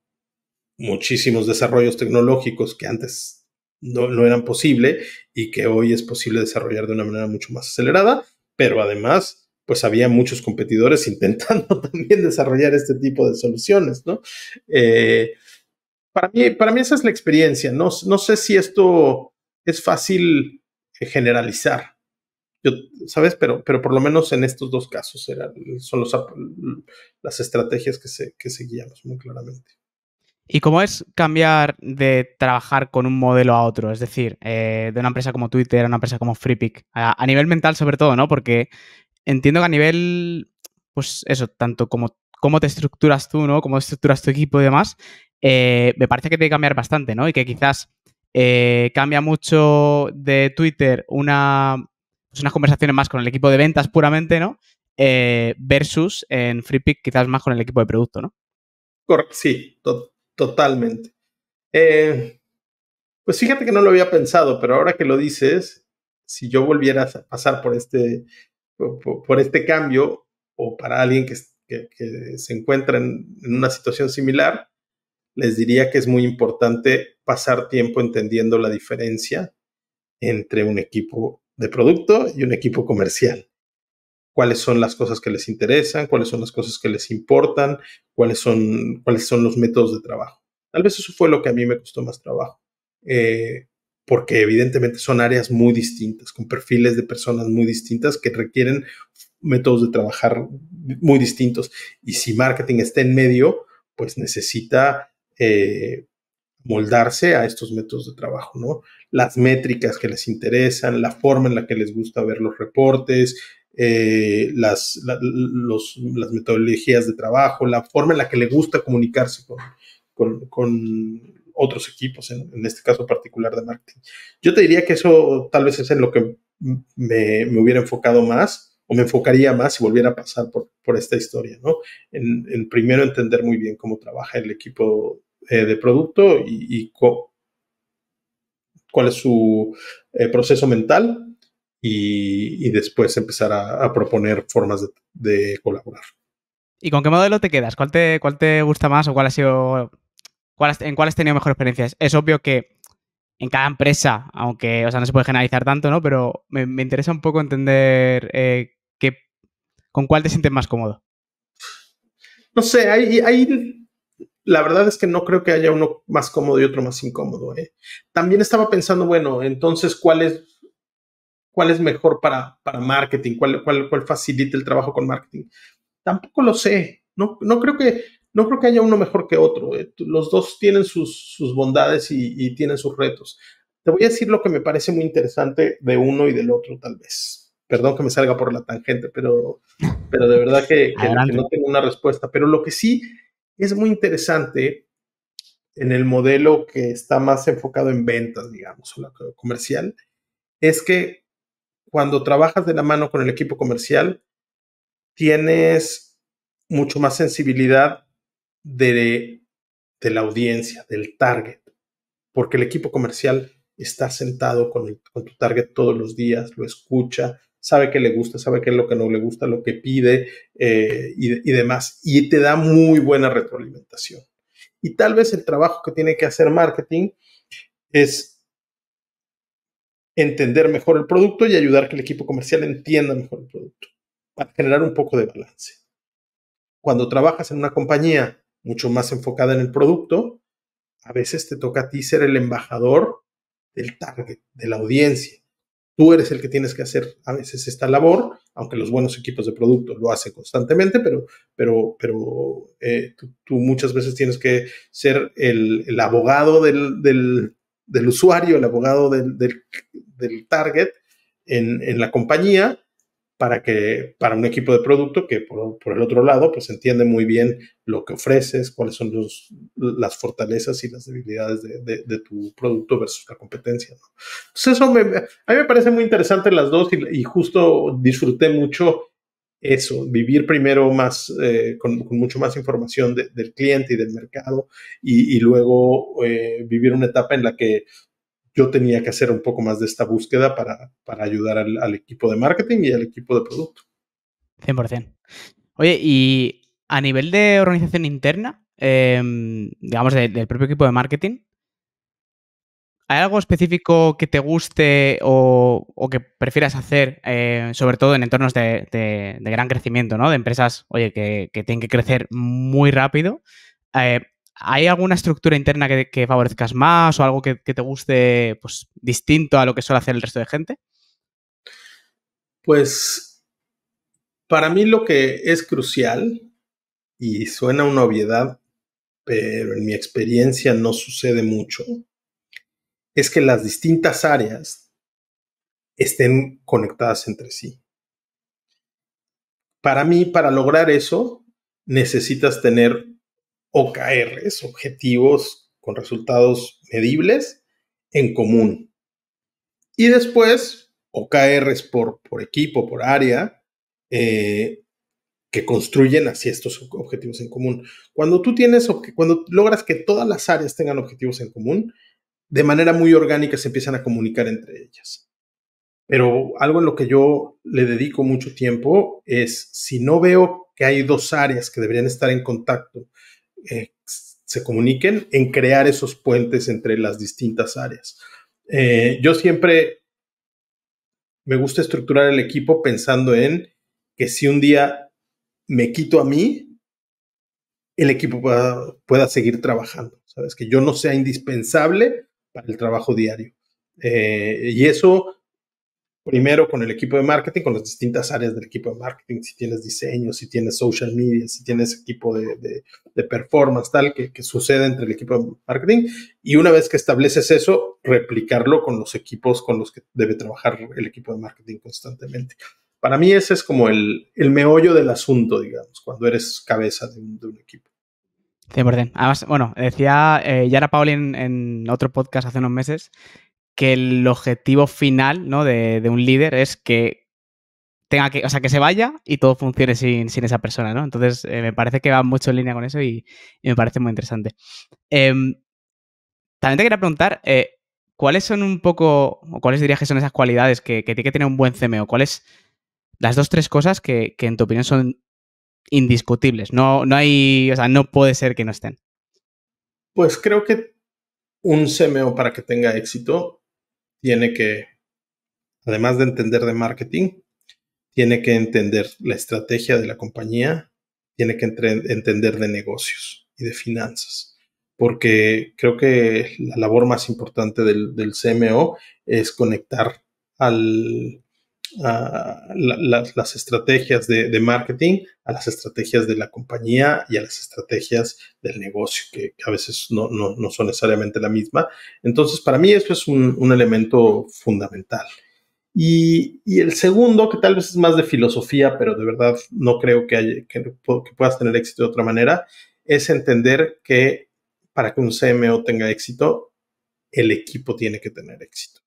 muchísimos desarrollos tecnológicos que antes no, no eran posible y que hoy es posible desarrollar de una manera mucho más acelerada, pero además pues había muchos competidores intentando también desarrollar este tipo de soluciones, ¿no? Eh, para, mí, para mí esa es la experiencia, no, no sé si esto es fácil generalizar. Yo, ¿Sabes? Pero, pero por lo menos en estos dos casos eran, son las estrategias que, se, seguíamos muy claramente. ¿Y cómo es cambiar de trabajar con un modelo a otro? Es decir, eh, de una empresa como Twitter a una empresa como FreePic. A, nivel mental, sobre todo, ¿no? Porque entiendo que a nivel, pues eso, tanto como cómo te estructuras tú, ¿no? Cómo estructuras tu equipo y demás, eh, me parece que tiene que cambiar bastante, ¿no? Y que quizás eh, cambia mucho de Twitter una, pues unas conversaciones más con el equipo de ventas puramente, ¿no? Eh, versus en FreePick quizás más con el equipo de producto, ¿no? Correcto, sí, totalmente. Eh, pues fíjate que no lo había pensado, pero ahora que lo dices, si yo volviera a pasar por este, por, este cambio, o para alguien que, se encuentra en, una situación similar, les diría que es muy importante pasar tiempo entendiendo la diferencia entre un equipo de producto y un equipo comercial. Cuáles son las cosas que les interesan, cuáles son las cosas que les importan, cuáles son, cuáles son los métodos de trabajo. Tal vez eso fue lo que a mí me costó más trabajo, eh, porque evidentemente son áreas muy distintas, con perfiles de personas muy distintas que requieren métodos de trabajar muy distintos. Y si marketing está en medio, pues necesita eh, moldarse a estos métodos de trabajo, ¿no? Las métricas que les interesan, la forma en la que les gusta ver los reportes, eh, las, las, metodologías de trabajo, la forma en la que le gusta comunicarse con, otros equipos, en, este caso particular de marketing. Yo te diría que eso tal vez es en lo que me, hubiera enfocado más o me enfocaría más si volviera a pasar por, por esta historia, ¿no? En, en primero entender muy bien cómo trabaja el equipo eh, de producto y, cuál es su eh, proceso mental y, después empezar a, proponer formas de, colaborar. ¿Y con qué modelo te quedas? ¿Cuál te, cuál te gusta más o cuál ha sido. Cuál ¿En cuál has tenido mejor experiencias? Es obvio que en cada empresa, aunque, o sea, no se puede generalizar tanto, ¿no? Pero me, interesa un poco entender eh, con cuál te sientes más cómodo. No sé, hay, hay la verdad es que no creo que haya uno más cómodo y otro más incómodo. ¿eh? También estaba pensando, bueno, entonces, ¿cuál es, cuál es mejor para, para marketing? ¿Cuál, cuál, cuál facilita el trabajo con marketing? Tampoco lo sé. No, no, creo, que, no creo que haya uno mejor que otro. ¿eh? Los dos tienen sus, sus bondades y, tienen sus retos. Te voy a decir lo que me parece muy interesante de uno y del otro, tal vez perdón que me salga por la tangente, pero, pero de verdad que, que, no tengo una respuesta. Pero lo que sí es muy interesante en el modelo que está más enfocado en ventas, digamos, o la comercial, es que cuando trabajas de la mano con el equipo comercial, tienes mucho más sensibilidad de, de la audiencia, del target, porque el equipo comercial está sentado con, con tu target todos los días, lo escucha, sabe que le gusta, sabe qué es lo que no le gusta, lo que pide eh, y, demás. Y te da muy buena retroalimentación. Y tal vez el trabajo que tiene que hacer marketing es entender mejor el producto y ayudar que el equipo comercial entienda mejor el producto, para generar un poco de balance. Cuando trabajas en una compañía mucho más enfocada en el producto, a veces te toca a ti ser el embajador del target, de la audiencia Tú eres el que tienes que hacer a veces esta labor, aunque los buenos equipos de producto lo hacen constantemente, pero, pero, pero eh, tú, muchas veces tienes que ser el, abogado del, usuario, el abogado del, target en la compañía para, que, para un equipo de producto que por, por, el otro lado pues entiende muy bien lo que ofreces, cuáles son los, las fortalezas y las debilidades de, de, tu producto versus la competencia. Entonces eso a mí me parece muy interesante las dos y, justo disfruté mucho eso, vivir primero más, eh, con, mucho más información del cliente y del mercado y, luego eh, vivir una etapa en la que yo tenía que hacer un poco más de esta búsqueda para, para ayudar al, equipo de marketing y al equipo de producto. 100%. Oye, y a nivel de organización interna, em, digamos, del propio equipo de marketing, ¿Hay algo específico que te guste o, que prefieras hacer, eh, sobre todo en entornos de, de, gran crecimiento, ¿no? De empresas, oye, que, tienen que crecer muy rápido. Eh, ¿Hay alguna estructura interna que, favorezcas más o algo que, te guste pues, distinto a lo que suele hacer el resto de gente? Pues para mí lo que es crucial, y suena una obviedad, pero en mi experiencia no sucede mucho, es que las distintas áreas estén conectadas entre sí. Para mí, para lograr eso, necesitas tener OKRs, objetivos con resultados medibles en común. Y después, OKRs por, por equipo, por área, eh, que construyen así estos objetivos en común. Cuando tú tienes, cuando logras que todas las áreas tengan objetivos en común, de manera muy orgánica se empiezan a comunicar entre ellas. Pero algo en lo que yo le dedico mucho tiempo es si no veo que hay dos áreas que deberían estar en contacto eh, se comuniquen, en crear esos puentes entre las distintas áreas. Eh, yo siempre me gusta estructurar el equipo pensando en que si un día me quito a mí, el equipo pueda, seguir trabajando, ¿sabes? Que yo no sea indispensable para el trabajo diario. Eh, y eso primero con el equipo de marketing, con las distintas áreas del equipo de marketing, si tienes diseño, si tienes social media, si tienes equipo de, de, performance, tal, que, sucede entre el equipo de marketing. Y una vez que estableces eso, replicarlo con los equipos con los que debe trabajar el equipo de marketing constantemente. Para mí ese es como el, meollo del asunto, digamos, cuando eres cabeza de un, equipo. Además, bueno, decía eh, Yara Pauli en, en otro podcast hace unos meses que el objetivo final de, un líder es que tenga que, o que se vaya y todo funcione sin, esa persona, ¿no? Entonces, eh, me parece que va mucho en línea con eso y, me parece muy interesante. Em, también te quería preguntar, eh, ¿cuáles son un poco, o cuáles dirías que son esas cualidades que, tiene que tener un buen CMO? ¿Cuáles las dos, tres cosas que, en tu opinión son indiscutibles? No, no hay, o sea, no puede ser que no estén. Pues creo que un CMO para que tenga éxito tiene que, además de entender de marketing, tiene que entender la estrategia de la compañía, tiene que entender de negocios y de finanzas, porque creo que la labor más importante del, del CMO es conectar al, a las, estrategias de, marketing, a las estrategias de la compañía y a las estrategias del negocio, que, a veces no, no, no son necesariamente la misma. Entonces, para mí eso es un, un elemento fundamental. Y, y, el segundo, que tal vez es más de filosofía, pero de verdad no creo que, haya, que, puedas tener éxito de otra manera, es entender que para que un CMO tenga éxito, el equipo tiene que tener éxito.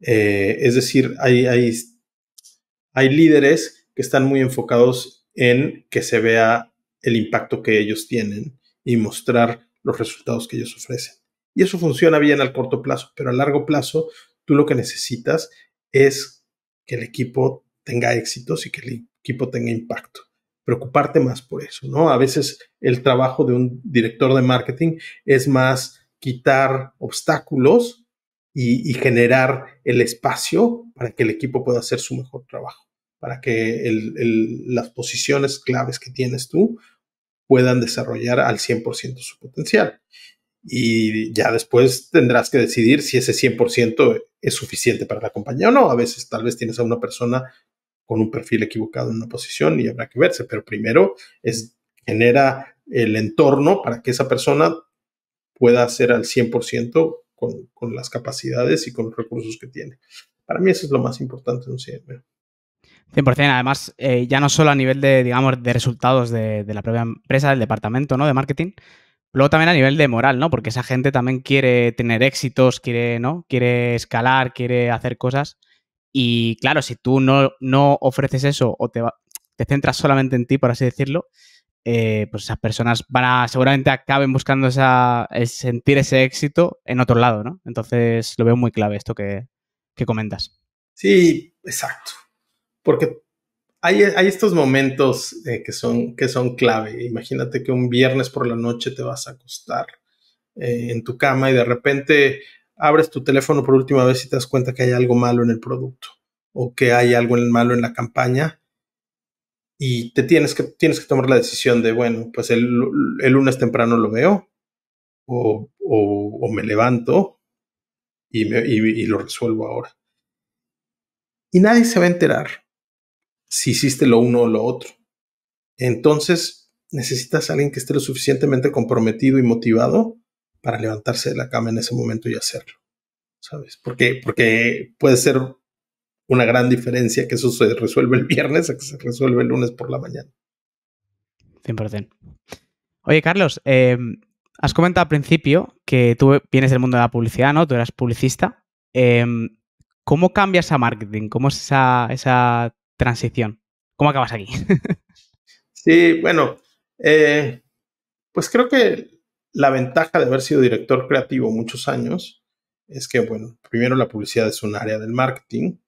Eh, es decir, hay, hay hay líderes que están muy enfocados en que se vea el impacto que ellos tienen y mostrar los resultados que ellos ofrecen. Y eso funciona bien al corto plazo, pero a largo plazo tú lo que necesitas es que el equipo tenga éxitos y que el equipo tenga impacto. Preocuparte más por eso, ¿no? A veces el trabajo de un director de marketing es más quitar obstáculos y, y generar el espacio para que el equipo pueda hacer su mejor trabajo para que las posiciones claves que tienes tú puedan desarrollar al 100% su potencial. Y ya después tendrás que decidir si ese 100% es suficiente para la compañía o no. A veces tal vez tienes a una persona con un perfil equivocado en una posición y habrá que verse, pero primero es genera el entorno para que esa persona pueda hacer al 100% con, las capacidades y con los recursos que tiene. Para mí eso es lo más importante en un 100%, además, eh, ya no solo a nivel de, digamos, de resultados de, la propia empresa, del departamento, ¿no? De marketing, luego también a nivel de moral, ¿no? Porque esa gente también quiere tener éxitos, quiere, ¿no? Quiere escalar, quiere hacer cosas. Y claro, si tú no, ofreces eso o te, te centras solamente en ti, por así decirlo, eh, pues esas personas van a, seguramente acaben buscando esa, sentir ese éxito en otro lado, ¿no? Entonces lo veo muy clave esto que comentas. Sí, exacto porque hay, estos momentos eh, que, son, que son clave. Imagínate que un viernes por la noche te vas a acostar eh, en tu cama y de repente abres tu teléfono por última vez y te das cuenta que hay algo malo en el producto o que hay algo malo en la campaña y te tienes que, tienes que tomar la decisión de, bueno, pues el, lunes temprano lo veo o, me levanto y, me, y lo resuelvo ahora. Y nadie se va a enterar si hiciste lo uno o lo otro. Entonces, necesitas a alguien que esté lo suficientemente comprometido y motivado para levantarse de la cama en ese momento y hacerlo. ¿Sabes? Porque, porque puede ser una gran diferencia que eso se resuelve el viernes a que se resuelve el lunes por la mañana. 100%. Oye, Carlos, em, has comentado al principio que tú vienes del mundo de la publicidad, ¿no? Tú eras publicista. Em, ¿Cómo cambias a marketing? ¿Cómo es esa transición? ¿Cómo acabas aquí? sí, bueno, eh, pues creo que la ventaja de haber sido director creativo muchos años es que, bueno, primero la publicidad es un área del marketing.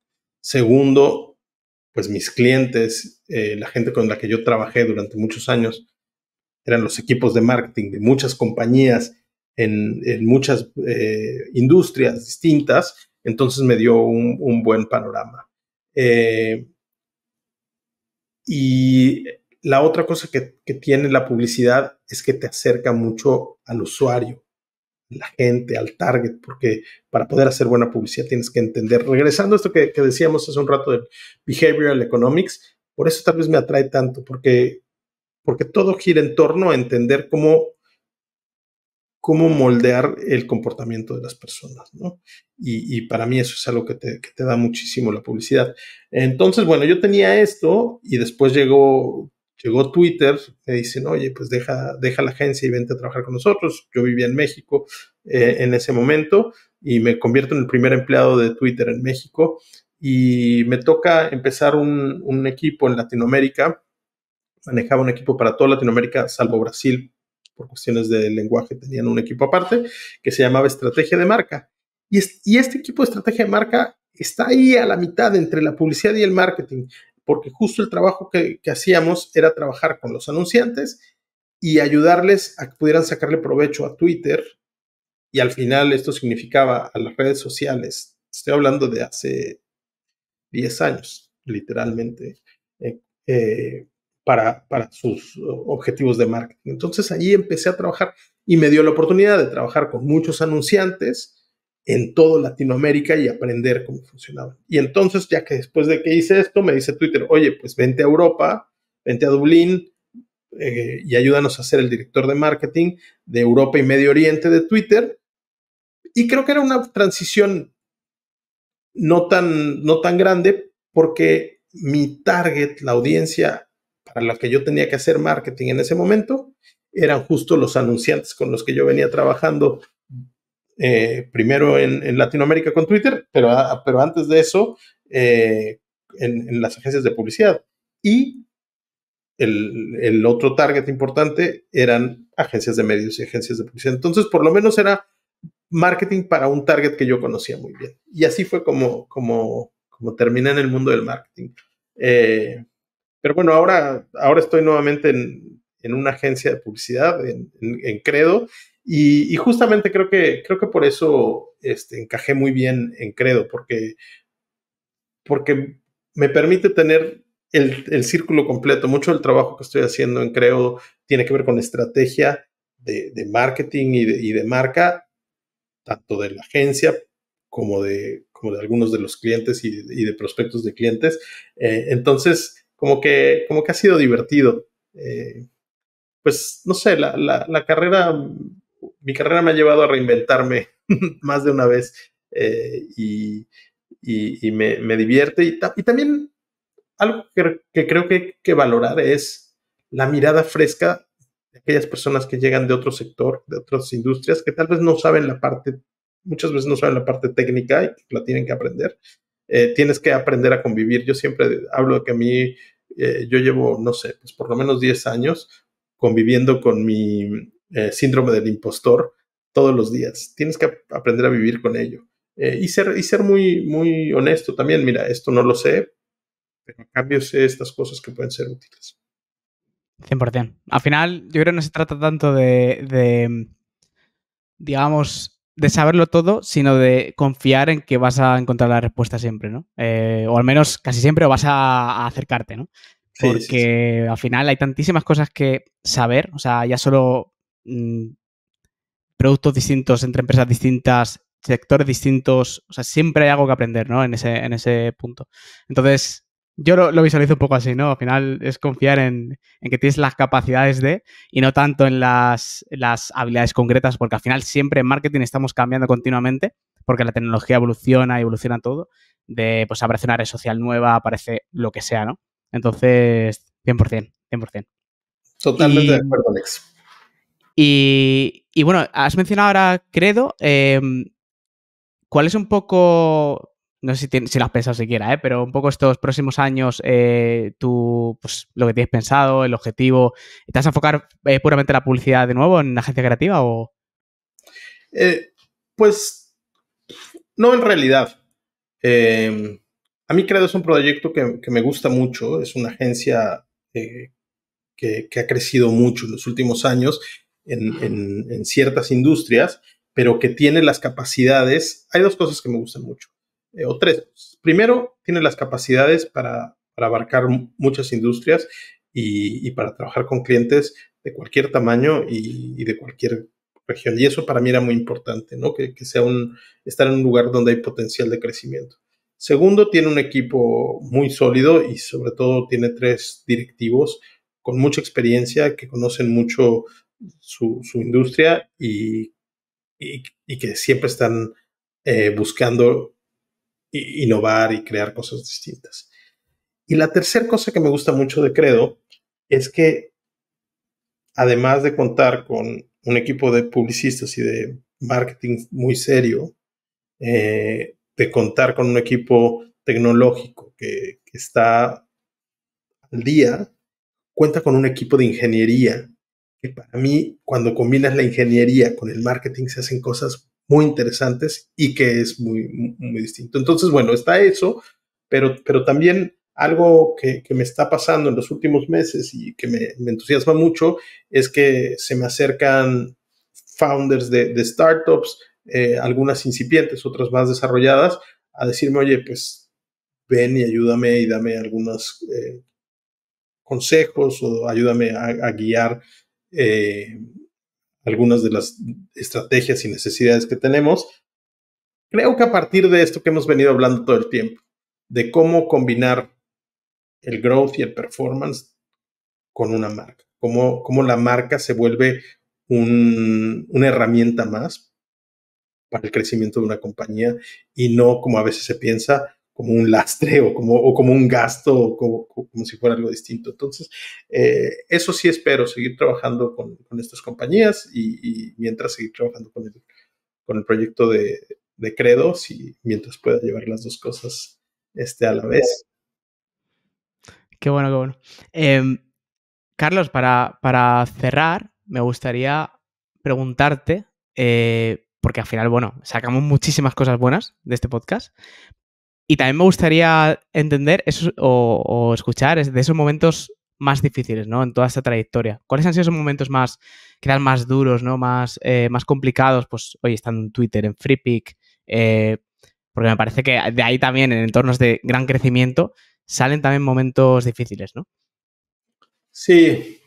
Segundo, pues mis clientes, eh, la gente con la que yo trabajé durante muchos años, eran los equipos de marketing de muchas compañías en, muchas eh, industrias distintas. Entonces me dio un, buen panorama. Y la otra cosa que, tiene la publicidad es que te acerca mucho al usuario, la gente, al target, porque para poder hacer buena publicidad tienes que entender. Regresando a esto que, decíamos hace un rato del behavioral economics, por eso tal vez me atrae tanto, porque, porque todo gira en torno a entender cómo cómo moldear el comportamiento de las personas, ¿no? Y, para mí eso es algo que te, da muchísimo la publicidad. Entonces, bueno, yo tenía esto y después llegó, llegó Twitter, me dicen, oye, pues deja, deja la agencia y vente a trabajar con nosotros. Yo vivía en México eh, en ese momento y me convierto en el primer empleado de Twitter en México y me toca empezar un, un equipo en Latinoamérica. Manejaba un equipo para toda Latinoamérica, salvo Brasil, por cuestiones de lenguaje tenían un equipo aparte que se llamaba Estrategia de Marca. Y, este equipo de Estrategia de Marca está ahí a la mitad entre la publicidad y el marketing, porque justo el trabajo que, hacíamos era trabajar con los anunciantes y ayudarles a que pudieran sacarle provecho a Twitter. Y al final esto significaba a las redes sociales. Estoy hablando de hace 10 años, literalmente. Eh, eh para, sus uh, objetivos de marketing. Entonces ahí empecé a trabajar y me dio la oportunidad de trabajar con muchos anunciantes en todo Latinoamérica y aprender cómo funcionaban. Y entonces, ya que después de que hice esto, me dice Twitter, oye, pues vente a Europa, vente a Dublín eh, y ayúdanos a ser el director de marketing de Europa y Medio Oriente de Twitter. Y creo que era una transición no tan, no tan grande porque mi target, la audiencia para la que yo tenía que hacer marketing en ese momento eran justo los anunciantes con los que yo venía trabajando eh, primero en, Latinoamérica con Twitter, pero, ah, pero antes de eso eh, en, las agencias de publicidad. Y el, otro target importante eran agencias de medios y agencias de publicidad. Entonces, por lo menos era marketing para un target que yo conocía muy bien. Y así fue como, como, como terminé en el mundo del marketing. Eh, pero bueno, ahora, ahora estoy nuevamente en, en una agencia de publicidad, en, en, Credo, y, justamente creo que, creo que por eso este, encajé muy bien en Credo, porque, porque me permite tener el, el, círculo completo. Mucho del trabajo que estoy haciendo en Credo tiene que ver con estrategia de, de marketing y de, y de, marca, tanto de la agencia como de, como de algunos de los clientes y de, y de prospectos de clientes. Eh, entonces, como que, como que ha sido divertido. Eh, pues no sé, la, la, carrera, mi carrera me ha llevado a reinventarme más de una vez eh, y, y, me, me, divierte. Y, y también algo que, que creo que, que valorar es la mirada fresca de aquellas personas que llegan de otro sector, de otras industrias, que tal vez no saben la parte, muchas veces no saben la parte técnica y la tienen que aprender. Eh, tienes que aprender a convivir. Yo siempre hablo de que a mí, eh, yo llevo, no sé, pues por lo menos 10 años conviviendo con mi eh, síndrome del impostor todos los días. Tienes que aprender a vivir con ello. y, ser, y ser muy, muy honesto también. Mira, esto no lo sé, pero en cambio sé estas cosas que pueden ser útiles. 100%. Al final, yo creo que no se trata tanto de digamos, de saberlo todo, sino de confiar en que vas a encontrar la respuesta siempre, ¿no? Eh, o al menos casi siempre vas a, acercarte, ¿no? Porque al final hay tantísimas cosas que saber, o sea, ya solo mm, productos distintos entre empresas distintas, sectores distintos, o sea, siempre hay algo que aprender, ¿no? En ese, en ese punto. Entonces, yo lo, visualizo un poco así, ¿no? Al final es confiar en, que tienes las capacidades de y no tanto en las, habilidades concretas, porque al final siempre en marketing estamos cambiando continuamente, porque la tecnología evoluciona y evoluciona todo. De pues aparece una red social nueva, aparece lo que sea, ¿no? Entonces, 100%, 100%. Totalmente de acuerdo, Alex. Y, bueno, has mencionado ahora Credo. Em, ¿Cuál es un poco no sé si, las lo has pensado siquiera, ¿eh? pero un poco estos próximos años, eh, tú, pues, lo que tienes pensado, el objetivo, ¿te vas a enfocar eh, puramente la publicidad de nuevo en la agencia creativa o...? pues, no en realidad. Em, a mí que es un proyecto que, me gusta mucho, es una agencia que, ha crecido mucho en los últimos años en ciertas industrias, pero que tiene las capacidades. Hay dos cosas que me gustan mucho. Eh, o tres. Primero, tiene las capacidades para, para abarcar muchas industrias y, y, para trabajar con clientes de cualquier tamaño y, y, de cualquier región. Y eso para mí era muy importante, ¿no? Que, que, sea un, estar en un lugar donde hay potencial de crecimiento. Segundo, tiene un equipo muy sólido y sobre todo tiene tres directivos con mucha experiencia, que conocen mucho su, su industria y, y, que siempre están eh, buscando innovar y crear cosas distintas. Y la tercera cosa que me gusta mucho de Credo es que además de contar con un equipo de publicistas y de marketing muy serio, eh, de contar con un equipo tecnológico que, que está al día, cuenta con un equipo de ingeniería, que para mí cuando combinas la ingeniería con el marketing se hacen cosas muy interesantes y que es muy, muy, distinto. Entonces, bueno, está eso, pero, pero también algo que, que, me está pasando en los últimos meses y que me, entusiasma mucho es que se me acercan founders de, startups, eh, algunas incipientes, otras más desarrolladas, a decirme, oye, pues ven y ayúdame y dame algunos eh, consejos o ayúdame a, guiar eh, algunas de las estrategias y necesidades que tenemos. Creo que a partir de esto que hemos venido hablando todo el tiempo, de cómo combinar el growth y el performance con una marca, cómo, la marca se vuelve una herramienta más para el crecimiento de una compañía y no como a veces se piensa como un lastre o como, como un gasto o como, si fuera algo distinto. Entonces, eh, eso sí espero, seguir trabajando con, estas compañías y, mientras seguir trabajando con el, con el proyecto de, de Credo, mientras pueda llevar las dos cosas este, a la vez. Qué bueno, qué bueno. Em, Carlos, para, cerrar, me gustaría preguntarte, eh, porque al final, bueno, sacamos muchísimas cosas buenas de este podcast, y también me gustaría entender eso, o, escuchar de esos momentos más difíciles, ¿no? En toda esta trayectoria. ¿Cuáles han sido esos momentos más, más duros, ¿no? Más, eh, más complicados, pues, hoy estando en Twitter, en FreePic eh, porque me parece que de ahí también, en entornos de gran crecimiento, salen también momentos difíciles, ¿no? Sí,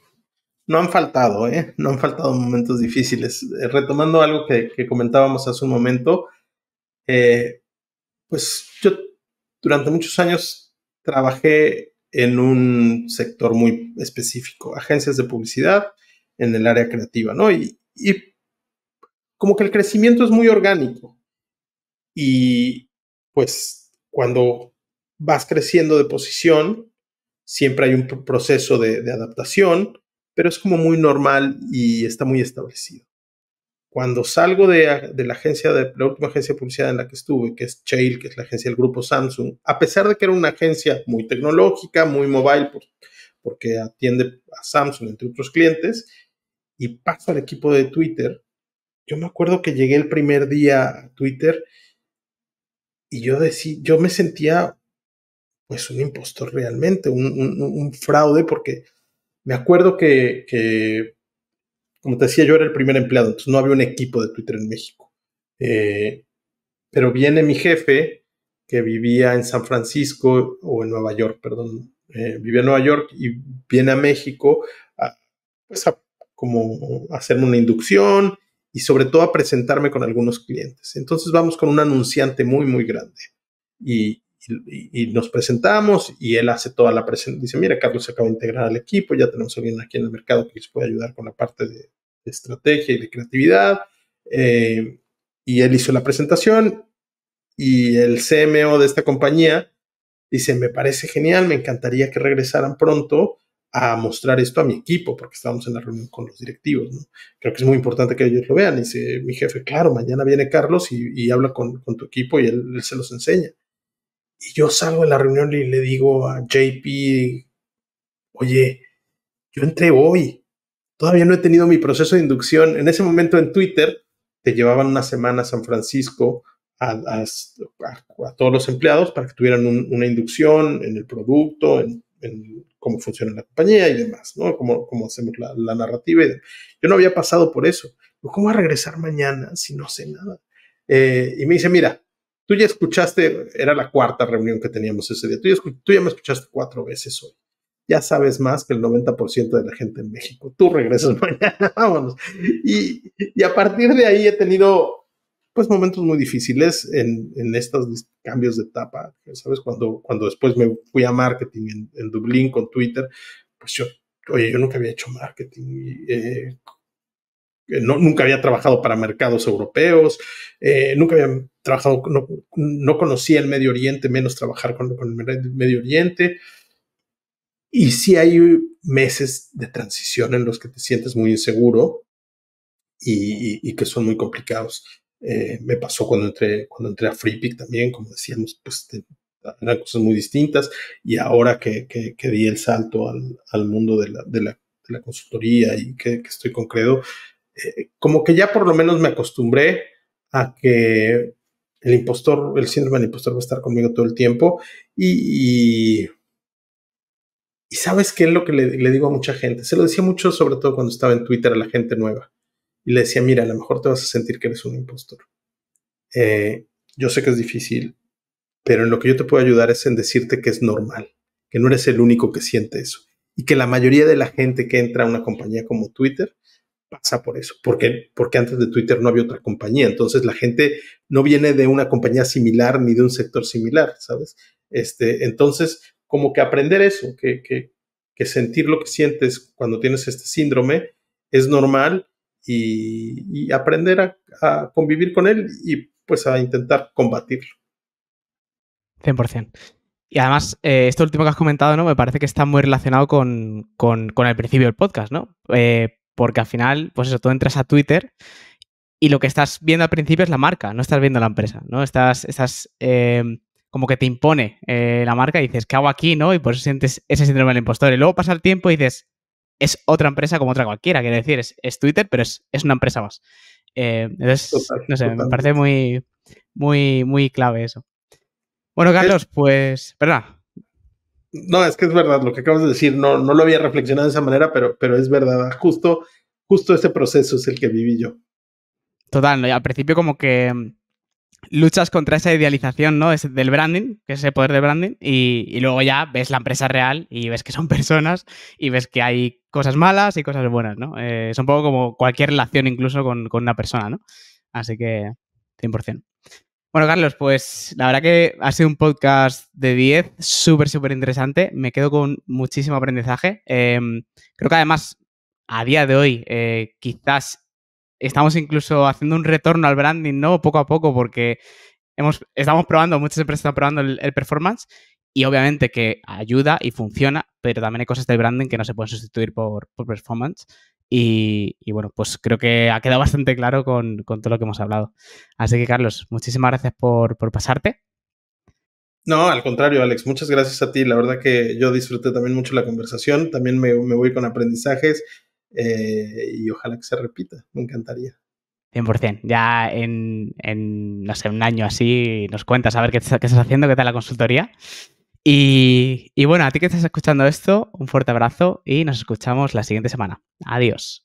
no han faltado, ¿eh? No han faltado momentos difíciles. Eh, retomando algo que, comentábamos hace un momento, pues yo durante muchos años trabajé en un sector muy específico, agencias de publicidad en el área creativa, ¿no? Y, como que el crecimiento es muy orgánico. Y pues cuando vas creciendo de posición, siempre hay un proceso de adaptación, pero es como muy normal y está muy establecido. Cuando salgo de, la agencia, de la última agencia de publicidad en la que estuve, que es Chail, que es la agencia del grupo Samsung, a pesar de que era una agencia muy tecnológica, muy mobile, porque atiende a Samsung, entre otros clientes, y paso al equipo de Twitter, yo me acuerdo que llegué el primer día a Twitter y yo, decí, yo me sentía pues un impostor realmente, un, fraude, porque me acuerdo que como te decía, yo era el primer empleado, entonces no había un equipo de Twitter en México. Eh, pero viene mi jefe, que vivía en San Francisco o en Nueva York, perdón, eh, vivía en Nueva York y viene a México a, pues como hacerme una inducción y sobre todo a presentarme con algunos clientes. Entonces vamos con un anunciante muy, muy grande. Y, y, nos presentamos y él hace toda la presentación. Dice, mira, Carlos se acaba de integrar al equipo, ya tenemos a alguien aquí en el mercado que les puede ayudar con la parte de, estrategia y de creatividad. Eh, y él hizo la presentación y el CMO de esta compañía dice, me parece genial, me encantaría que regresaran pronto a mostrar esto a mi equipo, porque estábamos en la reunión con los directivos, Creo que es muy importante que ellos lo vean. dice mi jefe, claro, mañana viene Carlos y, habla con, tu equipo y él se los enseña. Y yo salgo de la reunión y le digo a JP, oye, yo entré hoy, todavía no he tenido mi proceso de inducción. En ese momento en Twitter te llevaban una semana a San Francisco a, a, todos los empleados para que tuvieran una inducción en el producto, en, cómo funciona la compañía y demás, ¿no? Cómo, cómo hacemos la, narrativa. yo no había pasado por eso. ¿Cómo voy a regresar mañana si no sé nada? Eh, y me dice, mira, Tú ya escuchaste, era la cuarta reunión que teníamos ese día, tú ya, me escuchaste cuatro veces hoy. Ya sabes más que el 90% de la gente en México. Tú regresas mañana, vámonos. Y, a partir de ahí he tenido pues momentos muy difíciles en, estos cambios de etapa, ¿sabes? Cuando, cuando después me fui a marketing en, Dublín con Twitter, pues yo, oye, yo nunca había hecho marketing, eh, no, nunca había trabajado para mercados europeos, eh, nunca había trabajado, no, no, conocía el Medio Oriente, menos trabajar con, el Medio Oriente. Y sí hay meses de transición en los que te sientes muy inseguro y, que son muy complicados. Eh, me pasó cuando entré, cuando entré a FreePick también, como decíamos, pues eran cosas muy distintas. Y ahora que, que, di el salto al, al mundo de la, de, la, de la, consultoría y que, estoy con Credo, eh, como que ya por lo menos me acostumbré a que el impostor, el síndrome del impostor va a estar conmigo todo el tiempo y, y, ¿sabes qué es lo que le, digo a mucha gente? Se lo decía mucho, sobre todo cuando estaba en Twitter a la gente nueva y le decía, mira, a lo mejor te vas a sentir que eres un impostor. Eh, yo sé que es difícil, pero en lo que yo te puedo ayudar es en decirte que es normal, que no eres el único que siente eso y que la mayoría de la gente que entra a una compañía como Twitter pasa por eso, porque, porque antes de Twitter no había otra compañía, entonces la gente no viene de una compañía similar ni de un sector similar, ¿sabes? Este, entonces, como que aprender eso, que, sentir lo que sientes cuando tienes este síndrome es normal y, aprender a, convivir con él y pues a intentar combatirlo. 100%. Y además, eh, esto último que has comentado, ¿no? Me parece que está muy relacionado con, con el principio del podcast, ¿no? Eh, porque al final, pues eso, tú entras a Twitter y lo que estás viendo al principio es la marca, no estás viendo la empresa, ¿no? Estás, estás em, como que te impone eh, la marca y dices, ¿qué hago aquí, no? Y por eso sientes ese síndrome del impostor. Y luego pasa el tiempo y dices, es otra empresa como otra cualquiera, quiere decir, es, Twitter, pero es, una empresa más. Eh, entonces, no sé, me parece muy, muy, muy clave eso. Bueno, Carlos, pues, perdona. No, es que es verdad lo que acabas de decir, no, no lo había reflexionado de esa manera, pero, pero es verdad, justo, justo ese proceso es el que viví yo. Total, al principio como que mm, luchas contra esa idealización, ¿no? del branding, que ese poder del branding, y, luego ya ves la empresa real y ves que son personas y ves que hay cosas malas y cosas buenas, ¿no? Eh, es un poco como cualquier relación incluso con, una persona, ¿no? Así que 100%. Bueno, Carlos, pues la verdad que ha sido un podcast de 10, súper, súper interesante. Me quedo con muchísimo aprendizaje. Em, creo que además, a día de hoy, eh, quizás estamos incluso haciendo un retorno al branding, ¿no? Poco a poco, porque hemos, estamos probando, muchas empresas están probando el, performance y obviamente que ayuda y funciona, pero también hay cosas del branding que no se pueden sustituir por, por performance. Y, bueno, pues creo que ha quedado bastante claro con, todo lo que hemos hablado. Así que, Carlos, muchísimas gracias por, pasarte. No, al contrario, Alex, muchas gracias a ti. La verdad que yo disfruté también mucho la conversación. También me, voy con aprendizajes eh, y ojalá que se repita. Me encantaría. 100%. Ya en, no sé, un año así nos cuentas a ver qué estás haciendo, qué tal la consultoría y, bueno, a ti que estás escuchando esto, un fuerte abrazo y nos escuchamos la siguiente semana. Adiós.